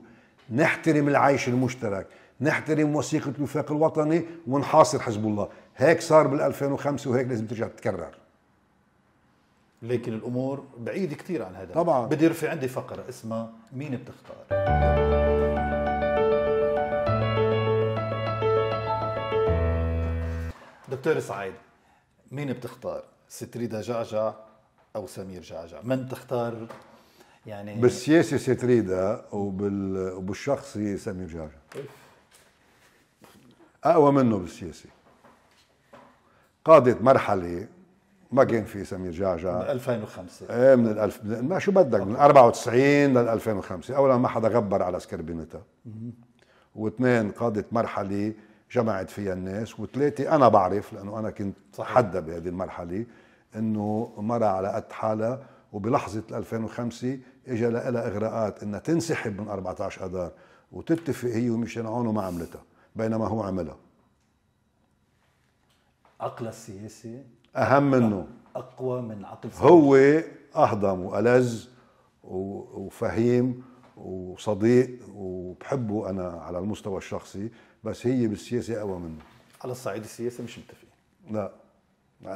Speaker 2: نحترم العيش المشترك نحترم وثيقه الوفاق الوطني ونحاصر حزب الله هيك صار بال 2005 وهيك لازم ترجع تتكرر لكن الامور بعيده
Speaker 1: كثير عن هذا طبعا بدي في عندي فقره اسمها مين بتختار دكتور سعيد مين بتختار ستريدا جعجع او سمير جعجع من تختار يعني بالسياسه
Speaker 2: ستريدا وبال... وبالشخصي سمير جعجع اقوى منه بالسياسه قادت مرحله ما كان في سمير جعجع من
Speaker 1: 2005
Speaker 2: ايه من الألف ما شو بدك من 94 لل 2005 اولا ما حدا غبر على سكربينتا واثنين قادت مرحله جمعت فيها الناس وثلاثه انا بعرف لانه انا كنت صحيح. حدا بهذه المرحله انه مرة على قد حالها وبلحظه 2005 اجى لها اغراءات انها تنسحب من 14 اذار وتتفق هي وميشيل عون وما عملتها بينما هو عملها
Speaker 1: عقل السياسي
Speaker 2: اهم منه
Speaker 1: اقوى من
Speaker 2: عقل السياسي. هو اهضم والز وفهيم وصديق وبحبه انا على المستوى الشخصي بس هي بالسياسه اقوى منه على الصعيد السياسي مش متفقين لا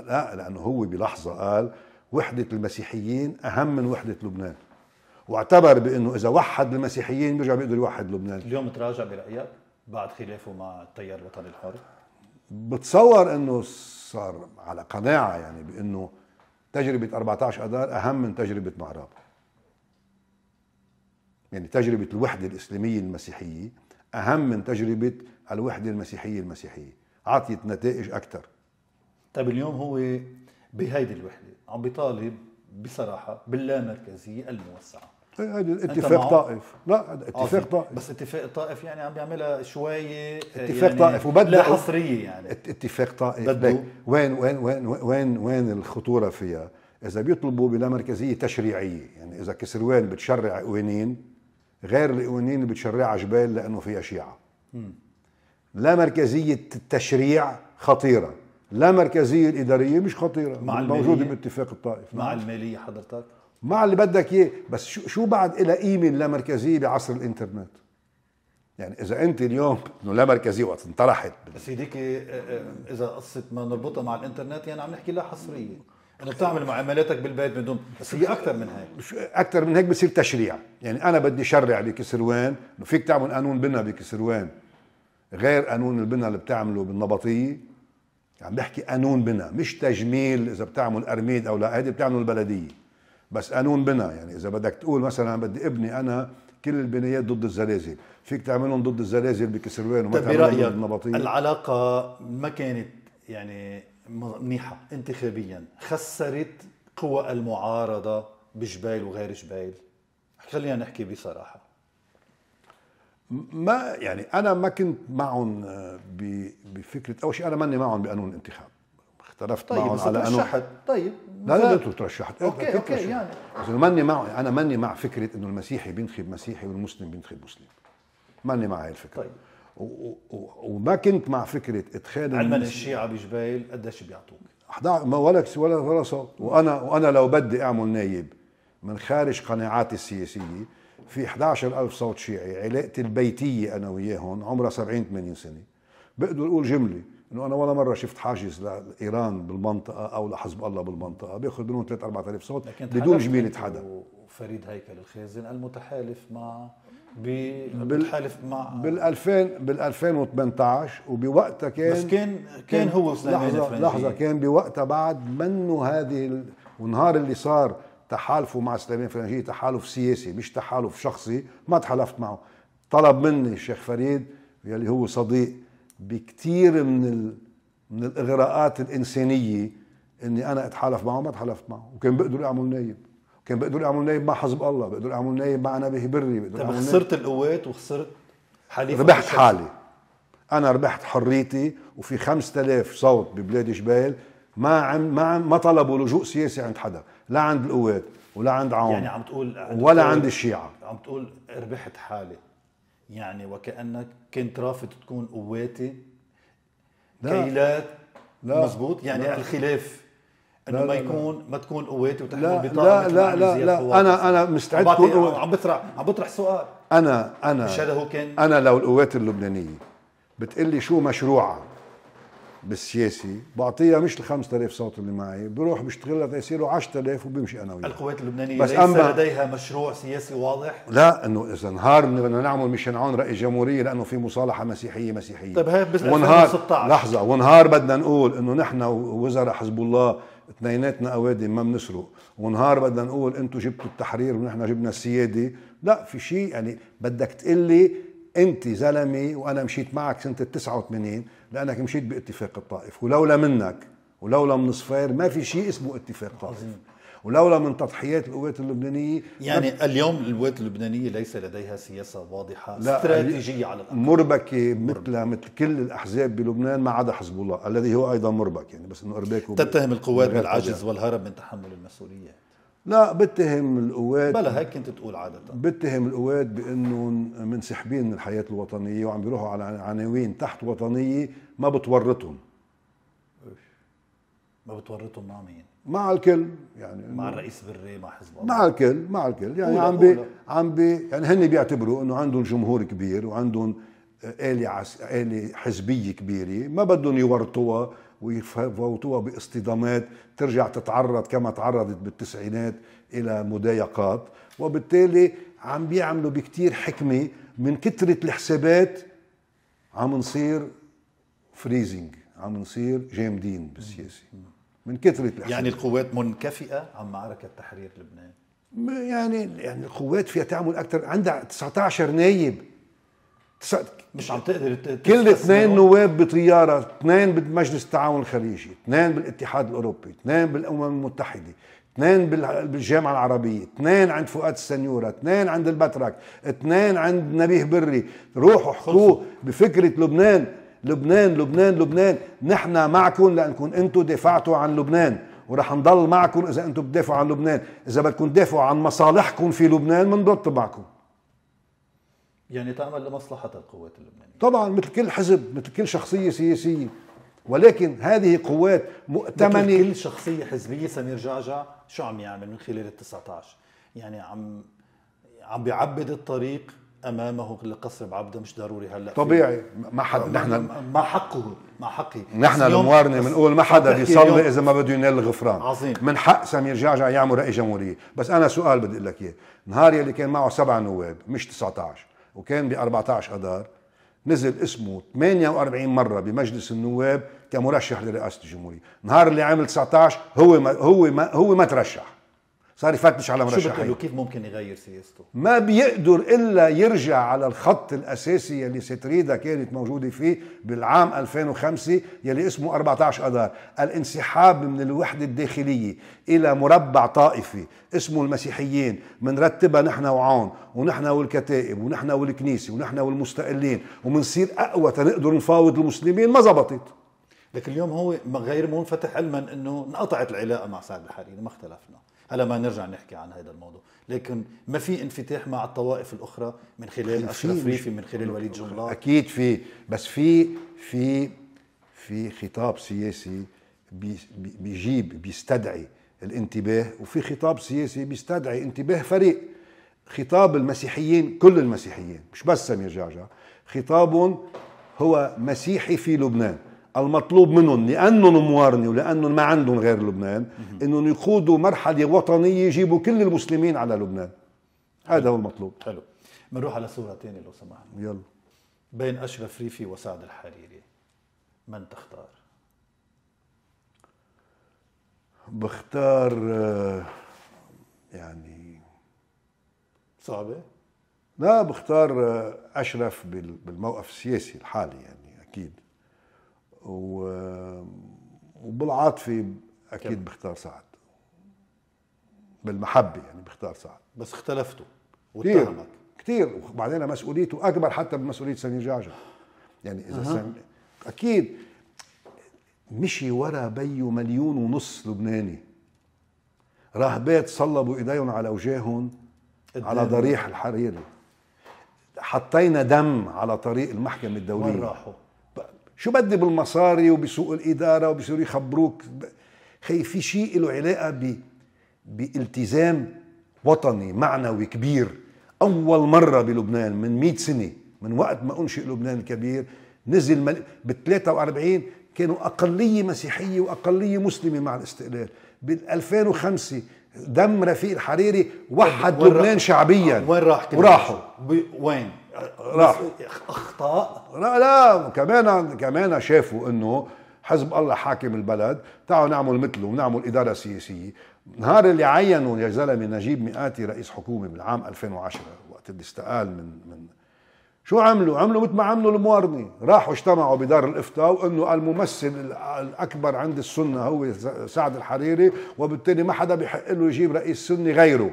Speaker 2: لا لانه هو بلحظه قال وحده المسيحيين اهم من وحده لبنان واعتبر بانه اذا وحد المسيحيين بيرجع بيقدر يوحد لبنان
Speaker 1: اليوم تراجع برايك بعد خلافه مع التيار الوطني الحر
Speaker 2: بتصور انه صار على قناعه يعني بانه تجربه 14 اذار اهم من تجربه معراب يعني تجربه الوحده الاسلاميه المسيحيه اهم من تجربه الوحده المسيحيه المسيحيه اعطيت نتائج اكثر
Speaker 1: طيب اليوم هو بهيدي الوحده عم بيطالب بصراحه باللامركزيه الموسعه إيه، هذا اتفاق طائف لا هذا اتفاق طائف بس اتفاق طائف يعني عم بيعملها شوي آه، اتفاق يعني طائف وبدل حصريه
Speaker 2: يعني اتفاق طائف بدو. وين وين وين وين وين الخطوره فيها؟ اذا بيطلبوا بلا مركزيه تشريعيه يعني اذا كسروان بتشرع قوانين غير القوانين اللي بتشرعها جبال لانه فيها شيعه لا مركزيه التشريع خطيره لا مركزيه الاداريه مش خطيره مع موجوده باتفاق الطائف مع
Speaker 1: الماليه حضرتك
Speaker 2: مع اللي بدك اياه بس شو شو بعد إلى قيمه اللامركزيه بعصر الانترنت يعني اذا انت اليوم انه لا مركزيه وقت انطرحت
Speaker 1: بس هيديك آه، آه، اذا قصه ما نربطها مع الانترنت يعني عم نحكي لا حصريه انه بتعمل معاملاتك بالبيت بدون بس هي اكثر من هيك
Speaker 2: اكثر من هيك بصير تشريع يعني انا بدي شرع بكسروان انه فيك تعمل قانون بنا بكسروان غير قانون البنا اللي بتعمله بالنبطيه عم يعني بحكي قانون بنا مش تجميل اذا بتعمل ارميد او لا هيدي بتعمله البلديه بس قانون بنا يعني اذا بدك تقول مثلا بدي ابني انا كل البنايات ضد الزلازل فيك تعملهم ضد الزلازل بكسروان وما طيب، تعملهم ضد
Speaker 1: العلاقة ما كانت يعني منيحة انتخابيا خسرت قوى المعارضة بجبال وغير جبال خلينا نحكي بصراحة
Speaker 2: ما يعني أنا ما كنت معهم آه، بفكرة أول شيء أنا ماني معهم بقانون الانتخاب اختلفت طيب معهم على قانون طيب لا لا انتوا ترشحت اوكي اوكي ترشحت. يعني بس ماني مع انا ماني مع فكره انه المسيحي بينتخب مسيحي والمسلم بينتخب مسلم ماني مع هاي الفكره طيب و... و... وما كنت مع فكره ادخال علما الشيعه
Speaker 1: بجبيل قديش بيعطوك؟
Speaker 2: 11 ما ولا ولا ولا صوت وانا وانا لو بدي اعمل نايب من خارج قناعاتي السياسيه في 11000 صوت شيعي علاقتي البيتيه انا وياهم عمرها 70 80 سنه بقدر اقول جمله انه انا ولا مره شفت حاجز لايران بالمنطقه او لحزب الله بالمنطقه بياخذ منهم 3 4000 صوت بدون جميله حدا
Speaker 1: فريد هيكل الخازن المتحالف مع بالحلف
Speaker 2: مع بال 2000 بال 2018 وبوقتها كان بس كان كان هو لحظه لحظه كان بوقتها بعد منه هذه ال... ونهار اللي صار تحالفه مع سليمان فرنجي تحالف سياسي مش تحالف شخصي ما تحالفت معه طلب مني الشيخ فريد يلي هو صديق بكثير من ال... من الاغراءات الانسانيه اني انا اتحالف معه ما تحالفت معه وكان بقدر اعمل نايب كان بقدر اعمل نايب مع حزب الله بقدر اعمل نايب مع نبيه بري بقدر طيب خسرت
Speaker 1: القوات وخسرت حليف ربحت حالي
Speaker 2: انا ربحت حريتي وفي 5000 صوت ببلاد جبال ما عم ما عم ما طلبوا لجوء سياسي عند حدا لا عند القوات ولا عند عون يعني عم تقول عند ولا عند الشيعه
Speaker 1: عم تقول ربحت حالي يعني وكانك كنت رافض تكون قواتي
Speaker 2: لا كي لا لا مزبوط يعني لا الخلاف انه ما يكون
Speaker 1: ما تكون قواتي وتحمل لا بطاقه لا لا لا, لا انا انا مستعد عم بطرح عم بطرح سؤال
Speaker 2: انا انا مش هذا هو كان انا لو القوات اللبنانيه بتقلي شو مشروعها بالسياسي بعطيها مش ال 5000 صوت اللي معي بروح بشتغل لها تيصيروا 10000 وبمشي انا وياه القوات اللبنانيه بس ليس لديها
Speaker 1: مشروع سياسي واضح
Speaker 2: لا انه اذا نهار بدنا نعمل مشان عون رئيس جمهوريه لانه في مصالحه مسيحيه مسيحيه طيب هي بس 2016 لحظه ونهار بدنا نقول انه نحن وزراء حزب الله اثنيناتنا اوادم ما بنسرق ونهار بدنا نقول انتم جبتوا التحرير ونحن جبنا السياده لا في شيء يعني بدك تقلي انت زلمه وانا مشيت معك سنه 89 لانك مشيت باتفاق الطائف ولولا منك ولولا من صفير ما في شيء اسمه اتفاق طائف ولولا من تضحيات القوات اللبنانيه يعني
Speaker 1: اليوم القوات اللبنانيه ليس لديها سياسه واضحه لا استراتيجيه على الاقل
Speaker 2: مربكه مثل مثل كل الاحزاب بلبنان ما عدا حزب الله الذي هو ايضا مربك يعني بس انه ارباكه تتهم القوات بالعجز والهرب
Speaker 1: من تحمل المسؤوليه
Speaker 2: لا بتهم القوات بلا هيك
Speaker 1: كنت تقول عادة
Speaker 2: بتهم القوات بانهم منسحبين من الحياة الوطنية وعم بيروحوا على عناوين تحت وطنية ما بتورطهم
Speaker 1: ما بتورطهم مع مين؟
Speaker 2: مع الكل يعني مع الرئيس بري مع حزب الله مع الكل مع الكل يعني عم بي عم بي يعني هن بيعتبروا انه عندهم جمهور كبير وعندهم آلة عس... آلة حزبية كبيرة ما بدهم يورطوها ويفوتوها باصطدامات ترجع تتعرض كما تعرضت بالتسعينات إلى مضايقات وبالتالي عم بيعملوا بكتير حكمة من كثرة الحسابات عم نصير فريزنج عم نصير جامدين بالسياسه من كثره الحسنة. يعني القوات منكفئه عن معركه تحرير لبنان يعني يعني القوات فيها تعمل اكثر عندها 19 نايب تسع... مش عم تقدر كل اثنين نواب بطياره، اثنين بمجلس التعاون الخليجي، اثنين بالاتحاد الاوروبي، اثنين بالامم المتحده، اثنين بالجامعه العربيه، اثنين عند فؤاد السنيوره، اثنين عند البترك، اثنين عند نبيه بري، روحوا حكوا بفكره لبنان لبنان لبنان لبنان نحن معكم لانكم انتم دافعتوا عن لبنان ورح نضل معكم اذا انتم بتدافعوا عن لبنان اذا بدكم تدافعوا عن مصالحكم في لبنان بنضل معكم
Speaker 1: يعني تعمل لمصلحة القوات اللبنانية
Speaker 2: طبعا مثل كل حزب مثل كل شخصية سياسية ولكن هذه قوات مؤتمنة كل شخصية حزبية سمير جعجع شو عم يعمل من خلال
Speaker 1: ال 19 يعني عم عم بيعبد الطريق امامه لقصر بعبده مش ضروري هلا طبيعي ما حد نحن ما حقه ما حقي نحن الموارنه بنقول ما حدا بيصلي اذا
Speaker 2: ما بده ينال الغفران عظيم من حق سمير جعجع يعمل رئيس جمهوريه بس انا سؤال بدي اقول لك اياه نهار يلي كان معه سبع نواب مش 19 وكان ب 14 اذار نزل اسمه 48 مره بمجلس النواب كمرشح لرئاسه الجمهوريه نهار اللي عمل 19 هو ما هو ما هو ما ترشح صار يفتش على مرشحين شو
Speaker 1: كيف ممكن يغير سياسته؟
Speaker 2: ما بيقدر الا يرجع على الخط الاساسي يلي ستريدا كانت موجوده فيه بالعام 2005 يلي اسمه 14 اذار، الانسحاب من الوحده الداخليه الى مربع طائفي اسمه المسيحيين، بنرتبها نحن وعون ونحن والكتائب ونحن والكنيسه ونحن والمستقلين وبنصير اقوى تنقدر نفاوض المسلمين ما زبطت لكن اليوم
Speaker 1: هو غير منفتح علما انه انقطعت العلاقه مع سعد الحريري ما اختلفنا هلا ما نرجع نحكي عن هذا الموضوع لكن ما في انفتاح مع الطوائف الاخرى من خلال اشرف ريفي
Speaker 2: من خلال وليد جملاط اكيد في بس في في في خطاب سياسي بيجيب بيستدعي الانتباه وفي خطاب سياسي بيستدعي انتباه فريق خطاب المسيحيين كل المسيحيين مش بس سمير جعجع خطاب هو مسيحي في لبنان المطلوب منهم لانهم موارنه ولانهم ما عندهم غير لبنان انهم يقودوا مرحله وطنيه يجيبوا كل المسلمين على لبنان هذا هو المطلوب حلو
Speaker 1: بنروح على صوره ثانيه لو سمحت يلا بين اشرف ريفي وسعد الحريري من تختار
Speaker 2: بختار آه، يعني صعبه لا بختار آه، اشرف بالموقف السياسي الحالي يعني اكيد وبالعاطفه اكيد بختار سعد بالمحبه يعني بختار سعد بس اختلفتوا واتهمك كثير وبعدين مسؤوليته اكبر حتى من مسؤوليه سمير جعجع يعني اذا أه. سم... اكيد مشي ورا بيو مليون ونص لبناني راهبات صلبوا ايديهم على وجاههم
Speaker 1: على إيه؟ ضريح
Speaker 2: الحريري حطينا دم على طريق المحكمه الدوليه وين راحوا؟ شو بدي بالمصاري وبسوء الاداره وبصيروا يخبروك خي في شيء له علاقه ب بالتزام وطني معنوي كبير اول مره بلبنان من 100 سنه من وقت ما انشئ لبنان الكبير نزل مل... بال 43 كانوا اقليه مسيحيه واقليه مسلمه مع الاستقلال بال 2005 دم رفيق الحريري وحد لبنان شعبيا وين راح وراحوا وين راح اخطاء لا لا كمان كمان شافوا انه حزب الله حاكم البلد تعالوا نعمل مثله ونعمل اداره سياسيه نهار اللي عينوا يا زلمه نجيب مئاتي رئيس حكومه بالعام 2010 وقت اللي استقال من من شو عملوا؟ عملوا مثل ما عملوا الموارني، راحوا اجتمعوا بدار الافتاء وانه الممثل الاكبر عند السنه هو سعد الحريري وبالتالي ما حدا بيحق له يجيب رئيس سني غيره.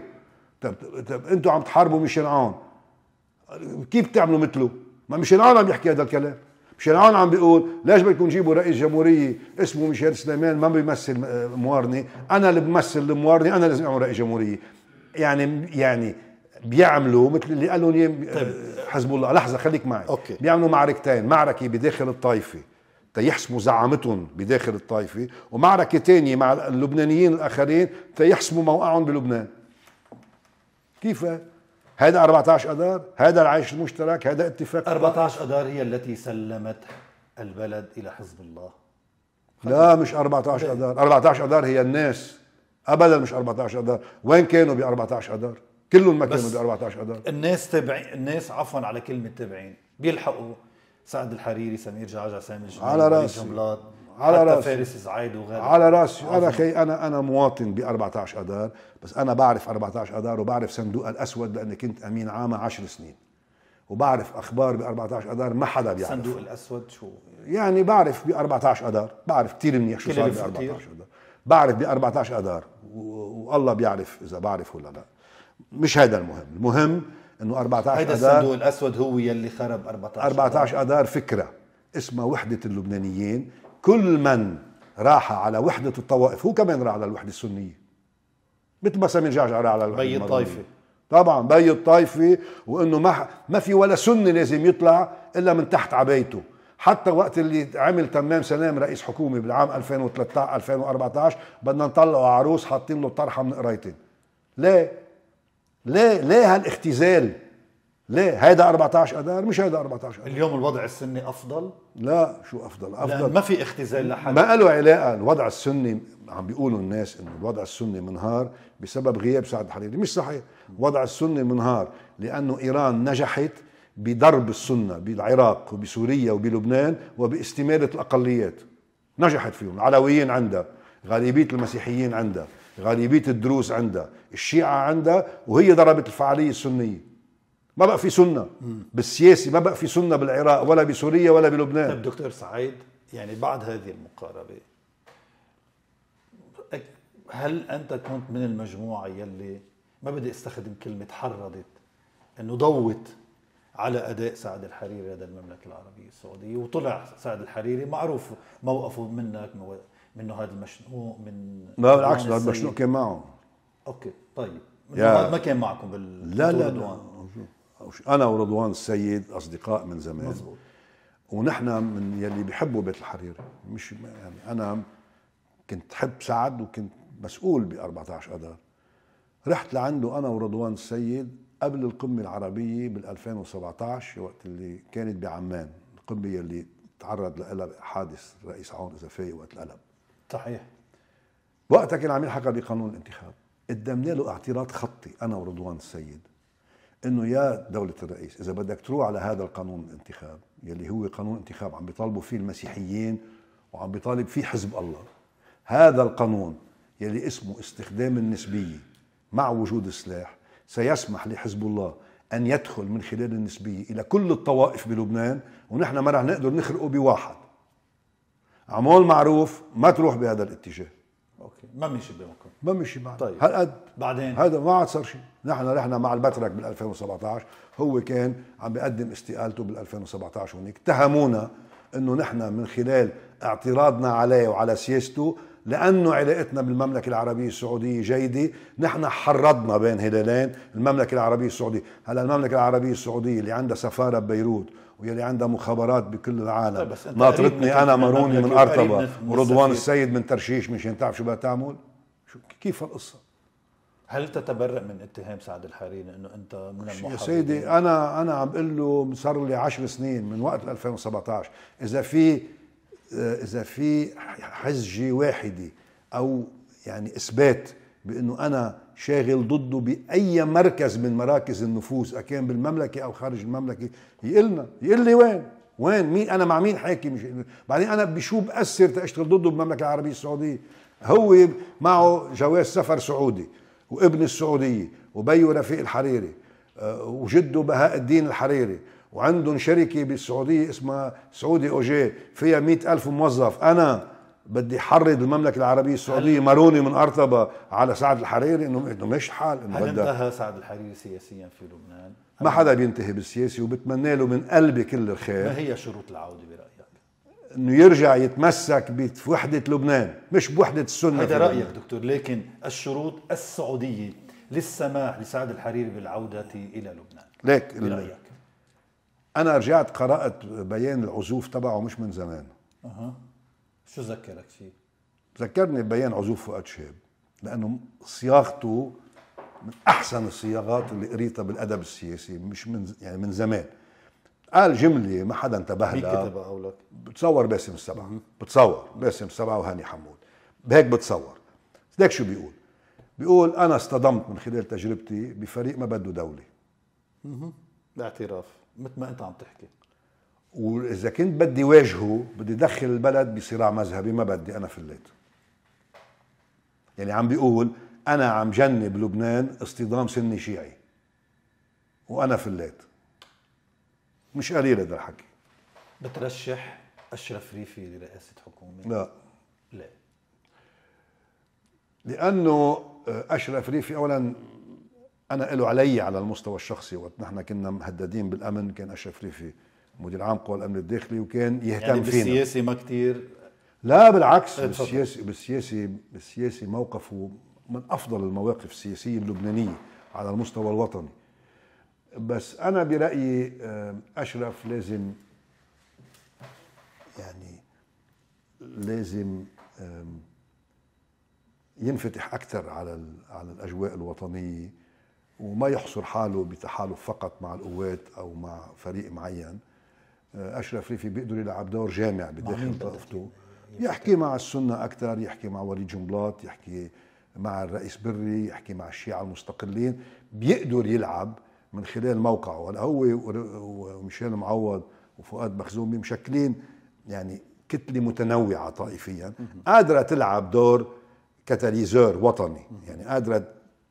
Speaker 2: طب طب انتوا عم تحاربوا ميشيل عون، كيف بتعملوا مثله؟ ما مشان عم يحكي هذا الكلام مشان عم بيقول ليش بدكم تجيبوا رئيس جمهوريه اسمه ميشيل سليمان ما بيمثل موارني انا اللي بمثل الموارني انا لازم اعمل رئيس جمهوريه يعني يعني بيعملوا مثل اللي قالوا لي طيب. آه، حزب الله لحظه خليك معي أوكي. بيعملوا معركتين معركه بداخل الطائفه تيحسموا زعامتهم بداخل الطائفه ومعركه ثانيه مع اللبنانيين الاخرين تيحسموا موقعهم بلبنان كيف هذا 14 اذار هذا العيش المشترك هذا اتفاق 14 اذار هي التي سلمت البلد الى حزب الله لا مش 14 اذار 14 اذار هي الناس ابدا مش 14 اذار وين كانوا ب 14 اذار كلهم ما كانوا ب 14 اذار
Speaker 1: الناس تابعين الناس عفوا على كلمه تابعين بيلحقوا سعد الحريري سمير جعجع سامي على راسي على راسي فارس زعيد وغيره على راسي عظيم. انا خي
Speaker 2: انا انا مواطن ب 14 اذار بس انا بعرف 14 اذار وبعرف صندوق الاسود لاني كنت امين عامه 10 سنين وبعرف اخبار ب 14 اذار ما حدا بيعرف الصندوق
Speaker 1: الاسود شو
Speaker 2: يعني بعرف ب 14 اذار بعرف كثير منيح شو صار ب 14 اذار بعرف ب 14 اذار والله بيعرف اذا بعرف ولا لا مش هذا المهم المهم انه 14 هيدا الصندوق
Speaker 1: الاسود هو يلي
Speaker 2: خرب 14 14 اذار فكره اسمها وحده اللبنانيين كل من راح على وحدة الطوائف هو كمان راح على الوحدة السنية مثل ما سامي جعجع راح على الوحدة بي الطائفة طبعا بي الطائفة وانه ما ما في ولا سني لازم يطلع الا من تحت عبايته حتى وقت اللي عمل تمام سلام رئيس حكومه بالعام 2013 2014 بدنا نطلعه عروس حاطين له طرحه من قرايتين ليه؟ ليه ليه هالاختزال؟ ليه هيدا 14 اذار مش هيدا 14
Speaker 1: اذار اليوم الوضع السني افضل
Speaker 2: لا شو افضل افضل ما في اختزال لحد ما قالوا علاقه الوضع السني عم بيقولوا الناس انه الوضع السني منهار بسبب غياب سعد الحريري مش صحيح الوضع السني منهار لانه ايران نجحت بضرب السنه بالعراق وبسوريا وبلبنان وباستماله الاقليات نجحت فيهم العلويين عندها غالبيه المسيحيين عندها غالبيه الدروز عندها الشيعه عندها وهي ضربت الفعاليه السنيه ما بقى في سنه بالسياسي ما بقى في سنه بالعراق ولا بسوريا ولا بلبنان طيب دكتور
Speaker 1: سعيد يعني بعد هذه المقاربه هل انت كنت من المجموعه يلي ما بدي استخدم كلمه حرضت انه ضوت على اداء سعد الحريري لدى المملكه العربيه السعوديه وطلع سعد الحريري معروف موقفه منك منه هذا المشنوق من لا بالعكس هذا المشنوق كان معه اوكي طيب
Speaker 2: يا. ما كان معكم بال لا لا, لا, لا. انا ورضوان السيد اصدقاء من زمان مزبوط. ونحن من يلي بيحبوا بيت الحريري مش يعني انا كنت حب سعد وكنت مسؤول ب 14 اذار رحت لعنده انا ورضوان السيد قبل القمه العربيه بال 2017 وقت اللي كانت بعمان القمه يلي تعرض لها حادث رئيس عون اذا فايق وقت القلب صحيح وقتها كان عم ينحكى بقانون الانتخاب قدمنا له اعتراض خطي انا ورضوان السيد انه يا دوله الرئيس اذا بدك تروح على هذا القانون الانتخاب يلي هو قانون انتخاب عم بيطالبوا فيه المسيحيين وعم بيطالب فيه حزب الله هذا القانون يلي اسمه استخدام النسبيه مع وجود السلاح سيسمح لحزب الله ان يدخل من خلال النسبيه الى كل الطوائف بلبنان ونحن ما رح نقدر نخرقه بواحد عمول معروف ما تروح بهذا الاتجاه ما مشي بمكان ما مشي معنا طيب هالقد بعدين هذا ما عاد صار شيء نحن رحنا مع البترك بال 2017 هو كان عم بيقدم استقالته بال 2017 هونيك اتهمونا انه نحن من خلال اعتراضنا عليه وعلى سياسته لانه علاقتنا بالمملكه العربيه السعوديه جيده نحن حرضنا بين هلالين المملكه العربيه السعوديه هلا المملكه العربيه السعوديه اللي عندها سفاره ببيروت ويلي عندها مخابرات بكل العالم طيب، ناطرتني انا ماروني من ارطبه ورضوان السيد من ترشيش مشان تعرف شو بدها تعمل شو كيف القصه
Speaker 1: هل تتبرأ من اتهام سعد الحريري انه انت من المحاضرين؟ يا سيدي
Speaker 2: انا انا عم بقول له صار لي 10 سنين من وقت 2017 اذا في آه، اذا في حجه واحده او يعني اثبات بانه انا شاغل ضده باي مركز من مراكز النفوذ اكان بالمملكه او خارج المملكه يقلنا يقول لي وين وين مين انا مع مين حاكي مش بعدين انا بشو بأثر تاشتغل ضده بالمملكه العربيه السعوديه هو معه جواز سفر سعودي وابن السعوديه وبيه رفيق الحريري آه، وجده بهاء الدين الحريري وعندهم شركة بالسعودية اسمها سعودي أوجي فيها مئة ألف موظف أنا بدي حرض المملكه العربيه السعوديه ماروني من ارطبه على سعد الحريري انه انه مش حال انه هل انتهى
Speaker 1: سعد الحريري سياسيا في لبنان؟
Speaker 2: ما حدا بينتهي بالسياسي وبتمنى له من قلبي كل الخير ما
Speaker 1: هي شروط العوده برايك؟
Speaker 2: انه يرجع يتمسك بوحده لبنان مش بوحده السنه هذا رايك لبنان.
Speaker 1: دكتور لكن الشروط السعوديه للسماح لسعد الحريري بالعوده الى لبنان
Speaker 2: ليك برايك انا رجعت قرات بيان العزوف تبعه مش من زمان
Speaker 1: أه. شو ذكرك فيه؟
Speaker 2: ذكرني ببيان عزوف فؤاد شهاب لانه صياغته من احسن الصياغات اللي قريتها بالادب السياسي مش من يعني من زمان قال جمله ما حدا انتبه لها مين كتبها قولك؟ بتصور باسم السبعه بتصور باسم السبعه وهاني حمود بهيك بتصور ليك شو بيقول بيقول انا اصطدمت من خلال تجربتي بفريق ما بده دوله
Speaker 1: اها اعتراف مثل ما انت عم تحكي
Speaker 2: واذا كنت بدي واجهه بدي دخل البلد بصراع مذهبي ما بدي انا فليت يعني عم بيقول انا عم جنب لبنان اصطدام سني شيعي وانا فليت مش قليل هذا الحكي
Speaker 1: بترشح اشرف ريفي لرئاسه حكومه لا لا
Speaker 2: لانه آه، اشرف ريفي اولا انا له علي على المستوى الشخصي وقت نحن كنا مهددين بالامن كان اشرف ريفي مدير عام قوى الامن الداخلي وكان يهتم يعني فينا بالسياسي
Speaker 1: ما كثير
Speaker 2: لا بالعكس بالسياسي بالسياسي بالسياسي موقفه من افضل المواقف السياسيه اللبنانيه على المستوى الوطني بس انا برايي آه، اشرف لازم يعني لازم ينفتح اكثر على على الاجواء الوطنيه وما يحصر حاله بتحالف فقط مع القوات او مع فريق معين اشرف ريفي بيقدر يلعب دور جامع بداخل طائفته يحكي مع السنه اكثر يحكي مع وليد جنبلاط يحكي مع الرئيس بري يحكي مع الشيعة المستقلين بيقدر يلعب من خلال موقعه هلا هو وميشيل معوض وفؤاد مخزومي مشكلين يعني كتلة متنوعة طائفيا قادرة تلعب دور كتاليزور وطني يعني قادرة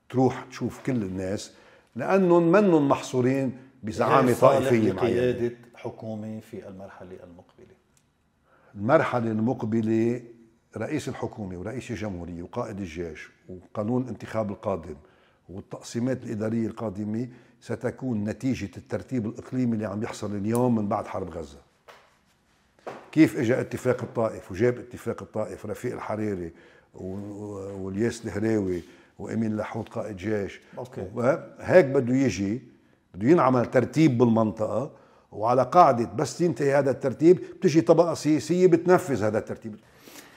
Speaker 2: تروح تشوف كل الناس لأنهم منهم محصورين بزعامة إيه، طائفية معينة
Speaker 1: حكومي في المرحلة المقبلة
Speaker 2: المرحلة المقبلة رئيس الحكومة ورئيس الجمهورية وقائد الجيش وقانون الانتخاب القادم والتقسيمات الإدارية القادمة ستكون نتيجة الترتيب الإقليمي اللي عم يحصل اليوم من بعد حرب غزة كيف اجى اتفاق الطائف وجاب اتفاق الطائف رفيق الحريري والياس الهراوي وامين لحوت قائد جيش اوكي هيك بده يجي بده ينعمل ترتيب بالمنطقه وعلى قاعدة بس ينتهي هذا الترتيب بتجي طبقة سياسية بتنفذ هذا الترتيب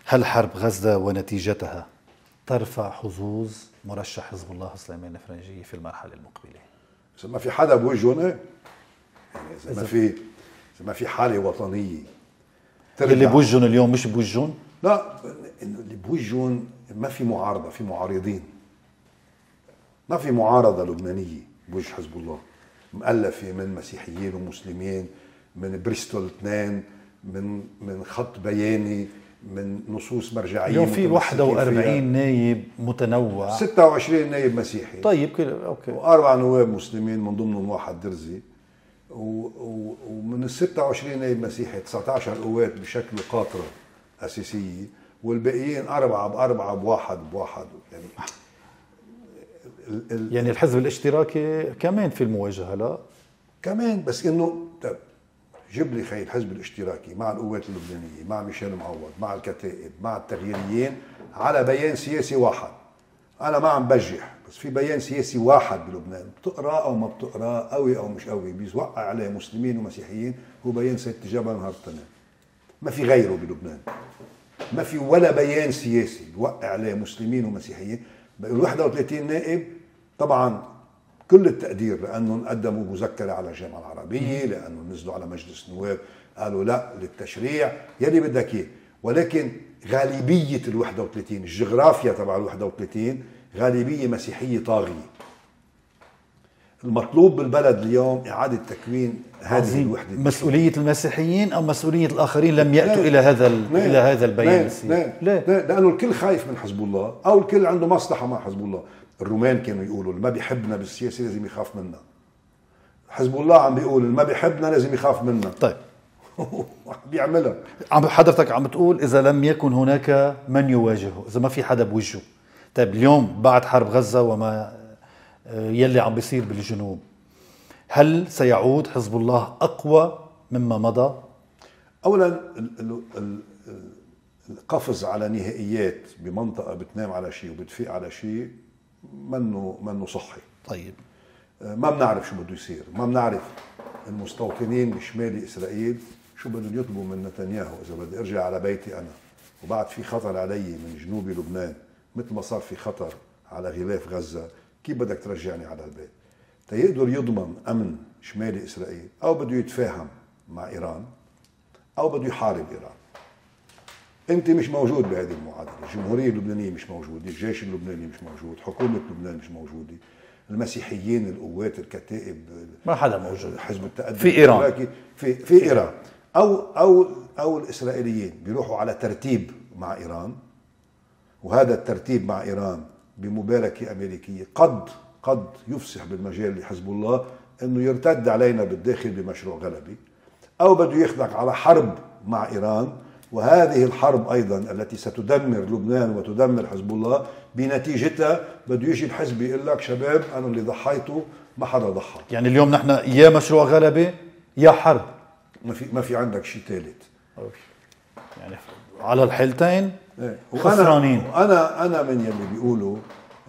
Speaker 2: هل حرب غزة ونتيجتها
Speaker 1: ترفع حظوظ مرشح حزب الله سليمان
Speaker 2: الفرنجي في المرحلة المقبلة؟ إذا ما في حدا بوجهه إيه؟ يعني إذا ما في إذا ما في حالة وطنية اللي بوجهن
Speaker 1: اليوم مش بوجهن؟
Speaker 2: لا اللي بوجهن ما في معارضة في معارضين ما في معارضة لبنانية بوجه حزب الله مؤلفه من مسيحيين ومسلمين من بريستول اثنين من من خط بياني من نصوص مرجعيه اليوم في 41
Speaker 1: نايب متنوع
Speaker 2: 26 نايب مسيحي طيب كده اوكي واربع نواب مسلمين من ضمنهم واحد درزي و... و... ومن ال 26 نايب مسيحي 19 قوات بشكل قاطره اساسيه والباقيين اربعه باربعه بواحد بواحد يعني ال يعني الحزب الاشتراكي كمان في المواجهه لا كمان بس انه طيب جيب لي خي الحزب الاشتراكي مع القوات اللبنانيه مع ميشيل معوض مع الكتائب مع التغييريين على بيان سياسي واحد انا ما عم بجح بس في بيان سياسي واحد بلبنان بتقرا او ما بتقرا قوي او مش قوي بيوقع عليه مسلمين ومسيحيين هو بيان سيد جبل نهار التنين ما في غيره بلبنان ما في ولا بيان سياسي بيوقع عليه مسلمين ومسيحيين ال 31 نائب طبعا كل التقدير لانهم قدموا مذكره على الجامعه العربيه لانهم نزلوا على مجلس النواب قالوا لا للتشريع يلي بدك اياه ولكن غالبيه ال 31 الجغرافيا تبع ال 31 غالبيه مسيحيه طاغيه المطلوب بالبلد اليوم إعادة تكوين هذه الوحدة
Speaker 1: مسؤولية المسيحيين أو مسؤولية الآخرين لم يأتوا إلى هذا إلى هذا البيان لا.
Speaker 2: لا. لا. لأنه الكل خايف من حزب الله أو الكل عنده مصلحة مع حزب الله الرومان كانوا يقولوا اللي ما بيحبنا بالسياسه لازم يخاف منا حزب الله عم بيقول اللي ما بيحبنا لازم يخاف منا طيب
Speaker 1: بيعملها عم حضرتك عم بتقول اذا لم يكن هناك من يواجهه اذا ما في حدا بوجهه طيب اليوم بعد حرب غزه وما آه، يلي عم بيصير بالجنوب هل سيعود حزب الله اقوى مما مضى
Speaker 2: اولا القفز على نهائيات بمنطقه بتنام على شيء وبتفيق على شيء منه منه صحي طيب آه، ما بنعرف شو بده يصير ما بنعرف المستوطنين بشمال اسرائيل شو بدهم يطلبوا من نتنياهو اذا بدي ارجع على بيتي انا وبعد في خطر علي من جنوب لبنان مثل ما صار في خطر على غلاف غزه كيف بدك ترجعني على البيت تيقدر يضمن امن شمال اسرائيل او بده يتفاهم مع ايران او بده يحارب ايران انت مش موجود بهذه المعادله، الجمهوريه اللبنانيه مش موجوده، الجيش اللبناني مش موجود، حكومه لبنان مش موجوده، المسيحيين القوات الكتائب ما حدا موجود حزب التقدم في ايران في في ايران او او او الاسرائيليين بيروحوا على ترتيب مع ايران وهذا الترتيب مع ايران بمباركه امريكيه قد قد يفسح بالمجال لحزب الله انه يرتد علينا بالداخل بمشروع غلبي او بده يخضع على حرب مع ايران وهذه الحرب ايضا التي ستدمر لبنان وتدمر حزب الله بنتيجتها بده يجي الحزب يقول لك شباب انا اللي ضحيته ما حدا ضحى
Speaker 1: يعني اليوم نحن يا مشروع غلبه يا حرب
Speaker 2: ما في ما في عندك شيء ثالث يعني على
Speaker 1: الحالتين ايه.
Speaker 2: خسرانين انا انا من يلي بيقولوا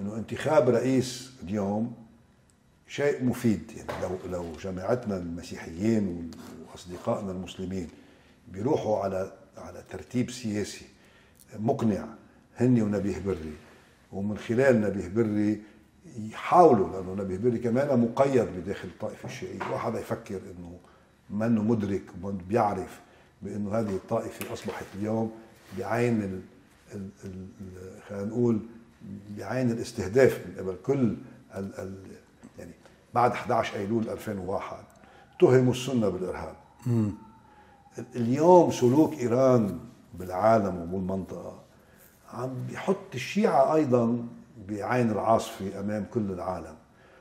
Speaker 2: انه انتخاب رئيس اليوم شيء مفيد يعني لو لو جماعتنا المسيحيين واصدقائنا المسلمين بيروحوا على على ترتيب سياسي مقنع هني ونبيه بري ومن خلال نبيه بري يحاولوا لانه نبيه بري كمان مقيد بداخل الطائفه الشيعيه واحد يفكر انه منه مدرك ومن بيعرف بانه هذه الطائفه اصبحت اليوم بعين ال... ال... ال... خلينا نقول بعين الاستهداف من قبل كل ال... ال... يعني بعد 11 ايلول 2001 اتهموا السنه بالارهاب اليوم سلوك ايران بالعالم وبالمنطقه عم بيحط الشيعه ايضا بعين العاصفه امام كل العالم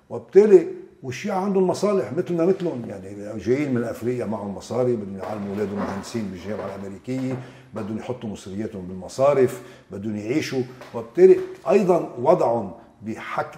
Speaker 2: وبالتالي والشيعة عندهم مصالح مثلنا مثلهم يعني جايين من افريقيا معهم مصاري بدهم يعلموا اولادهم مهندسين بالجامعه الامريكيه بدهم يحطوا مصرياتهم بالمصارف بدهم يعيشوا وبالتالي ايضا وضعهم بحك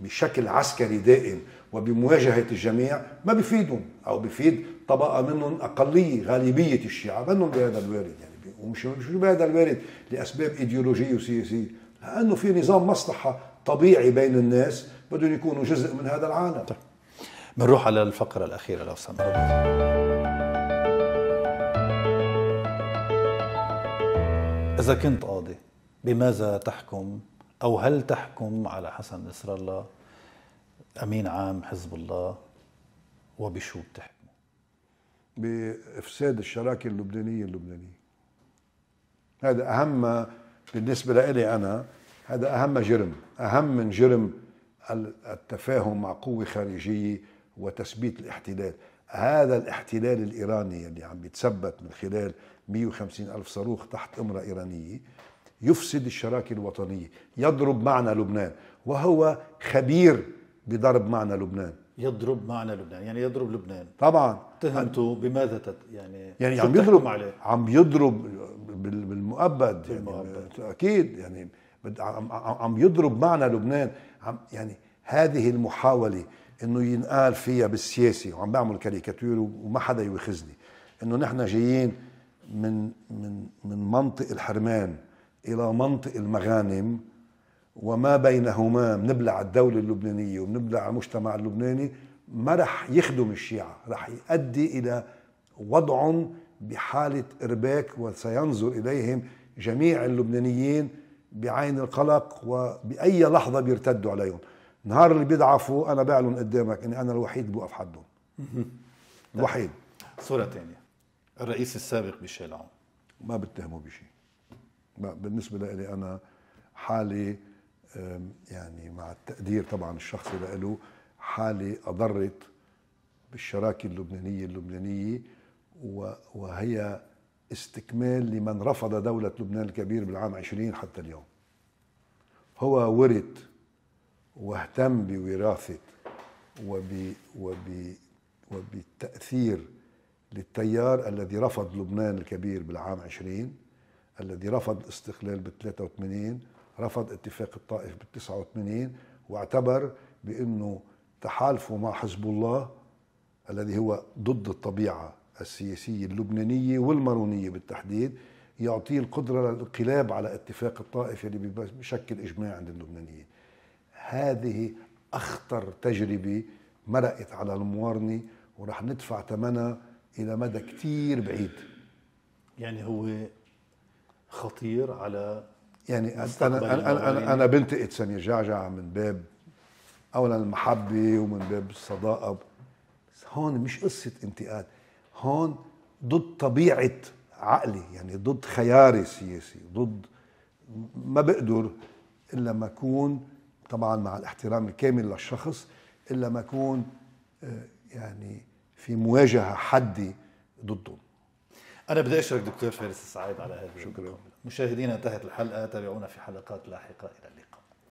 Speaker 2: بشكل عسكري دائم وبمواجهة الجميع ما بفيدهم أو بفيد طبقة منهم أقلية غالبية الشيعة منهم بهذا الوارد يعني ومش مش بهذا الوارد لأسباب إيديولوجية وسياسية لأنه في نظام مصلحة طبيعي بين الناس بدهم يكونوا جزء من هذا العالم طيب.
Speaker 1: بنروح على الفقرة الأخيرة لو سمحت إذا كنت قاضي بماذا تحكم أو هل تحكم على حسن نصر الله
Speaker 2: أمين عام حزب الله وبشو بتحكمه بإفساد الشراكة اللبنانية اللبنانية هذا أهم بالنسبة لإلي أنا هذا أهم جرم أهم من جرم التفاهم مع قوة خارجية وتثبيت الاحتلال هذا الاحتلال الإيراني اللي عم بيتثبت من خلال 150 ألف صاروخ تحت إمرة إيرانية يفسد الشراكة الوطنية يضرب معنا لبنان وهو خبير بضرب معنى لبنان
Speaker 1: يضرب معنى لبنان يعني يضرب لبنان
Speaker 2: طبعا تهمته بماذا تت
Speaker 1: يعني يعني عم يضرب عليه
Speaker 2: عم يضرب بالمؤبد, بالمؤبد. يعني اكيد يعني عم يضرب معنى لبنان عم يعني هذه المحاوله انه ينقال فيها بالسياسي وعم بعمل كاريكاتير وما حدا يوخزني انه نحن جايين من من من منطق الحرمان إلى منطق المغانم وما بينهما بنبلع الدولة اللبنانية وبنبلع المجتمع اللبناني ما رح يخدم الشيعة رح يؤدي إلى وضع بحالة إرباك وسينظر إليهم جميع اللبنانيين بعين القلق وبأي لحظة بيرتدوا عليهم نهار اللي بيضعفوا أنا بعلن قدامك أني أنا الوحيد بوقف حدهم الوحيد
Speaker 1: صورة ثانية الرئيس السابق بشيل عون
Speaker 2: ما بتهمه بشيء بالنسبه لي انا حالي يعني مع التقدير طبعا الشخصي له حالي اضرت بالشراكه اللبنانيه اللبنانيه وهي استكمال لمن رفض دولة لبنان الكبير بالعام 20 حتى اليوم هو ورد واهتم بوراثة وب وب وبالتأثير للتيار الذي رفض لبنان الكبير بالعام 20 الذي رفض الاستقلال ب 83 رفض اتفاق الطائف بال 89 واعتبر بانه تحالفه مع حزب الله الذي هو ضد الطبيعه السياسيه اللبنانيه والمارونيه بالتحديد يعطيه القدره للانقلاب على اتفاق الطائف اللي يعني بشكل اجماع عند اللبنانيين. هذه اخطر تجربه مرقت على الموارنه ورح ندفع ثمنها الى مدى كتير بعيد. يعني هو خطير على
Speaker 1: يعني انا انا انا, أنا بنتقد
Speaker 2: سامية جعجع من باب اولا المحبه ومن باب الصداقه بس هون مش قصه انتقاد هون ضد طبيعه عقلي يعني ضد خياري السياسي ضد ما بقدر الا ما اكون طبعا مع الاحترام الكامل للشخص الا ما اكون آه، يعني في مواجهه حدي ضدهم
Speaker 1: أنا بدي أشكرك دكتور فارس السعيد على هذه شكرا مشاهدينا انتهت الحلقة تابعونا في حلقات لاحقة إلى اللقاء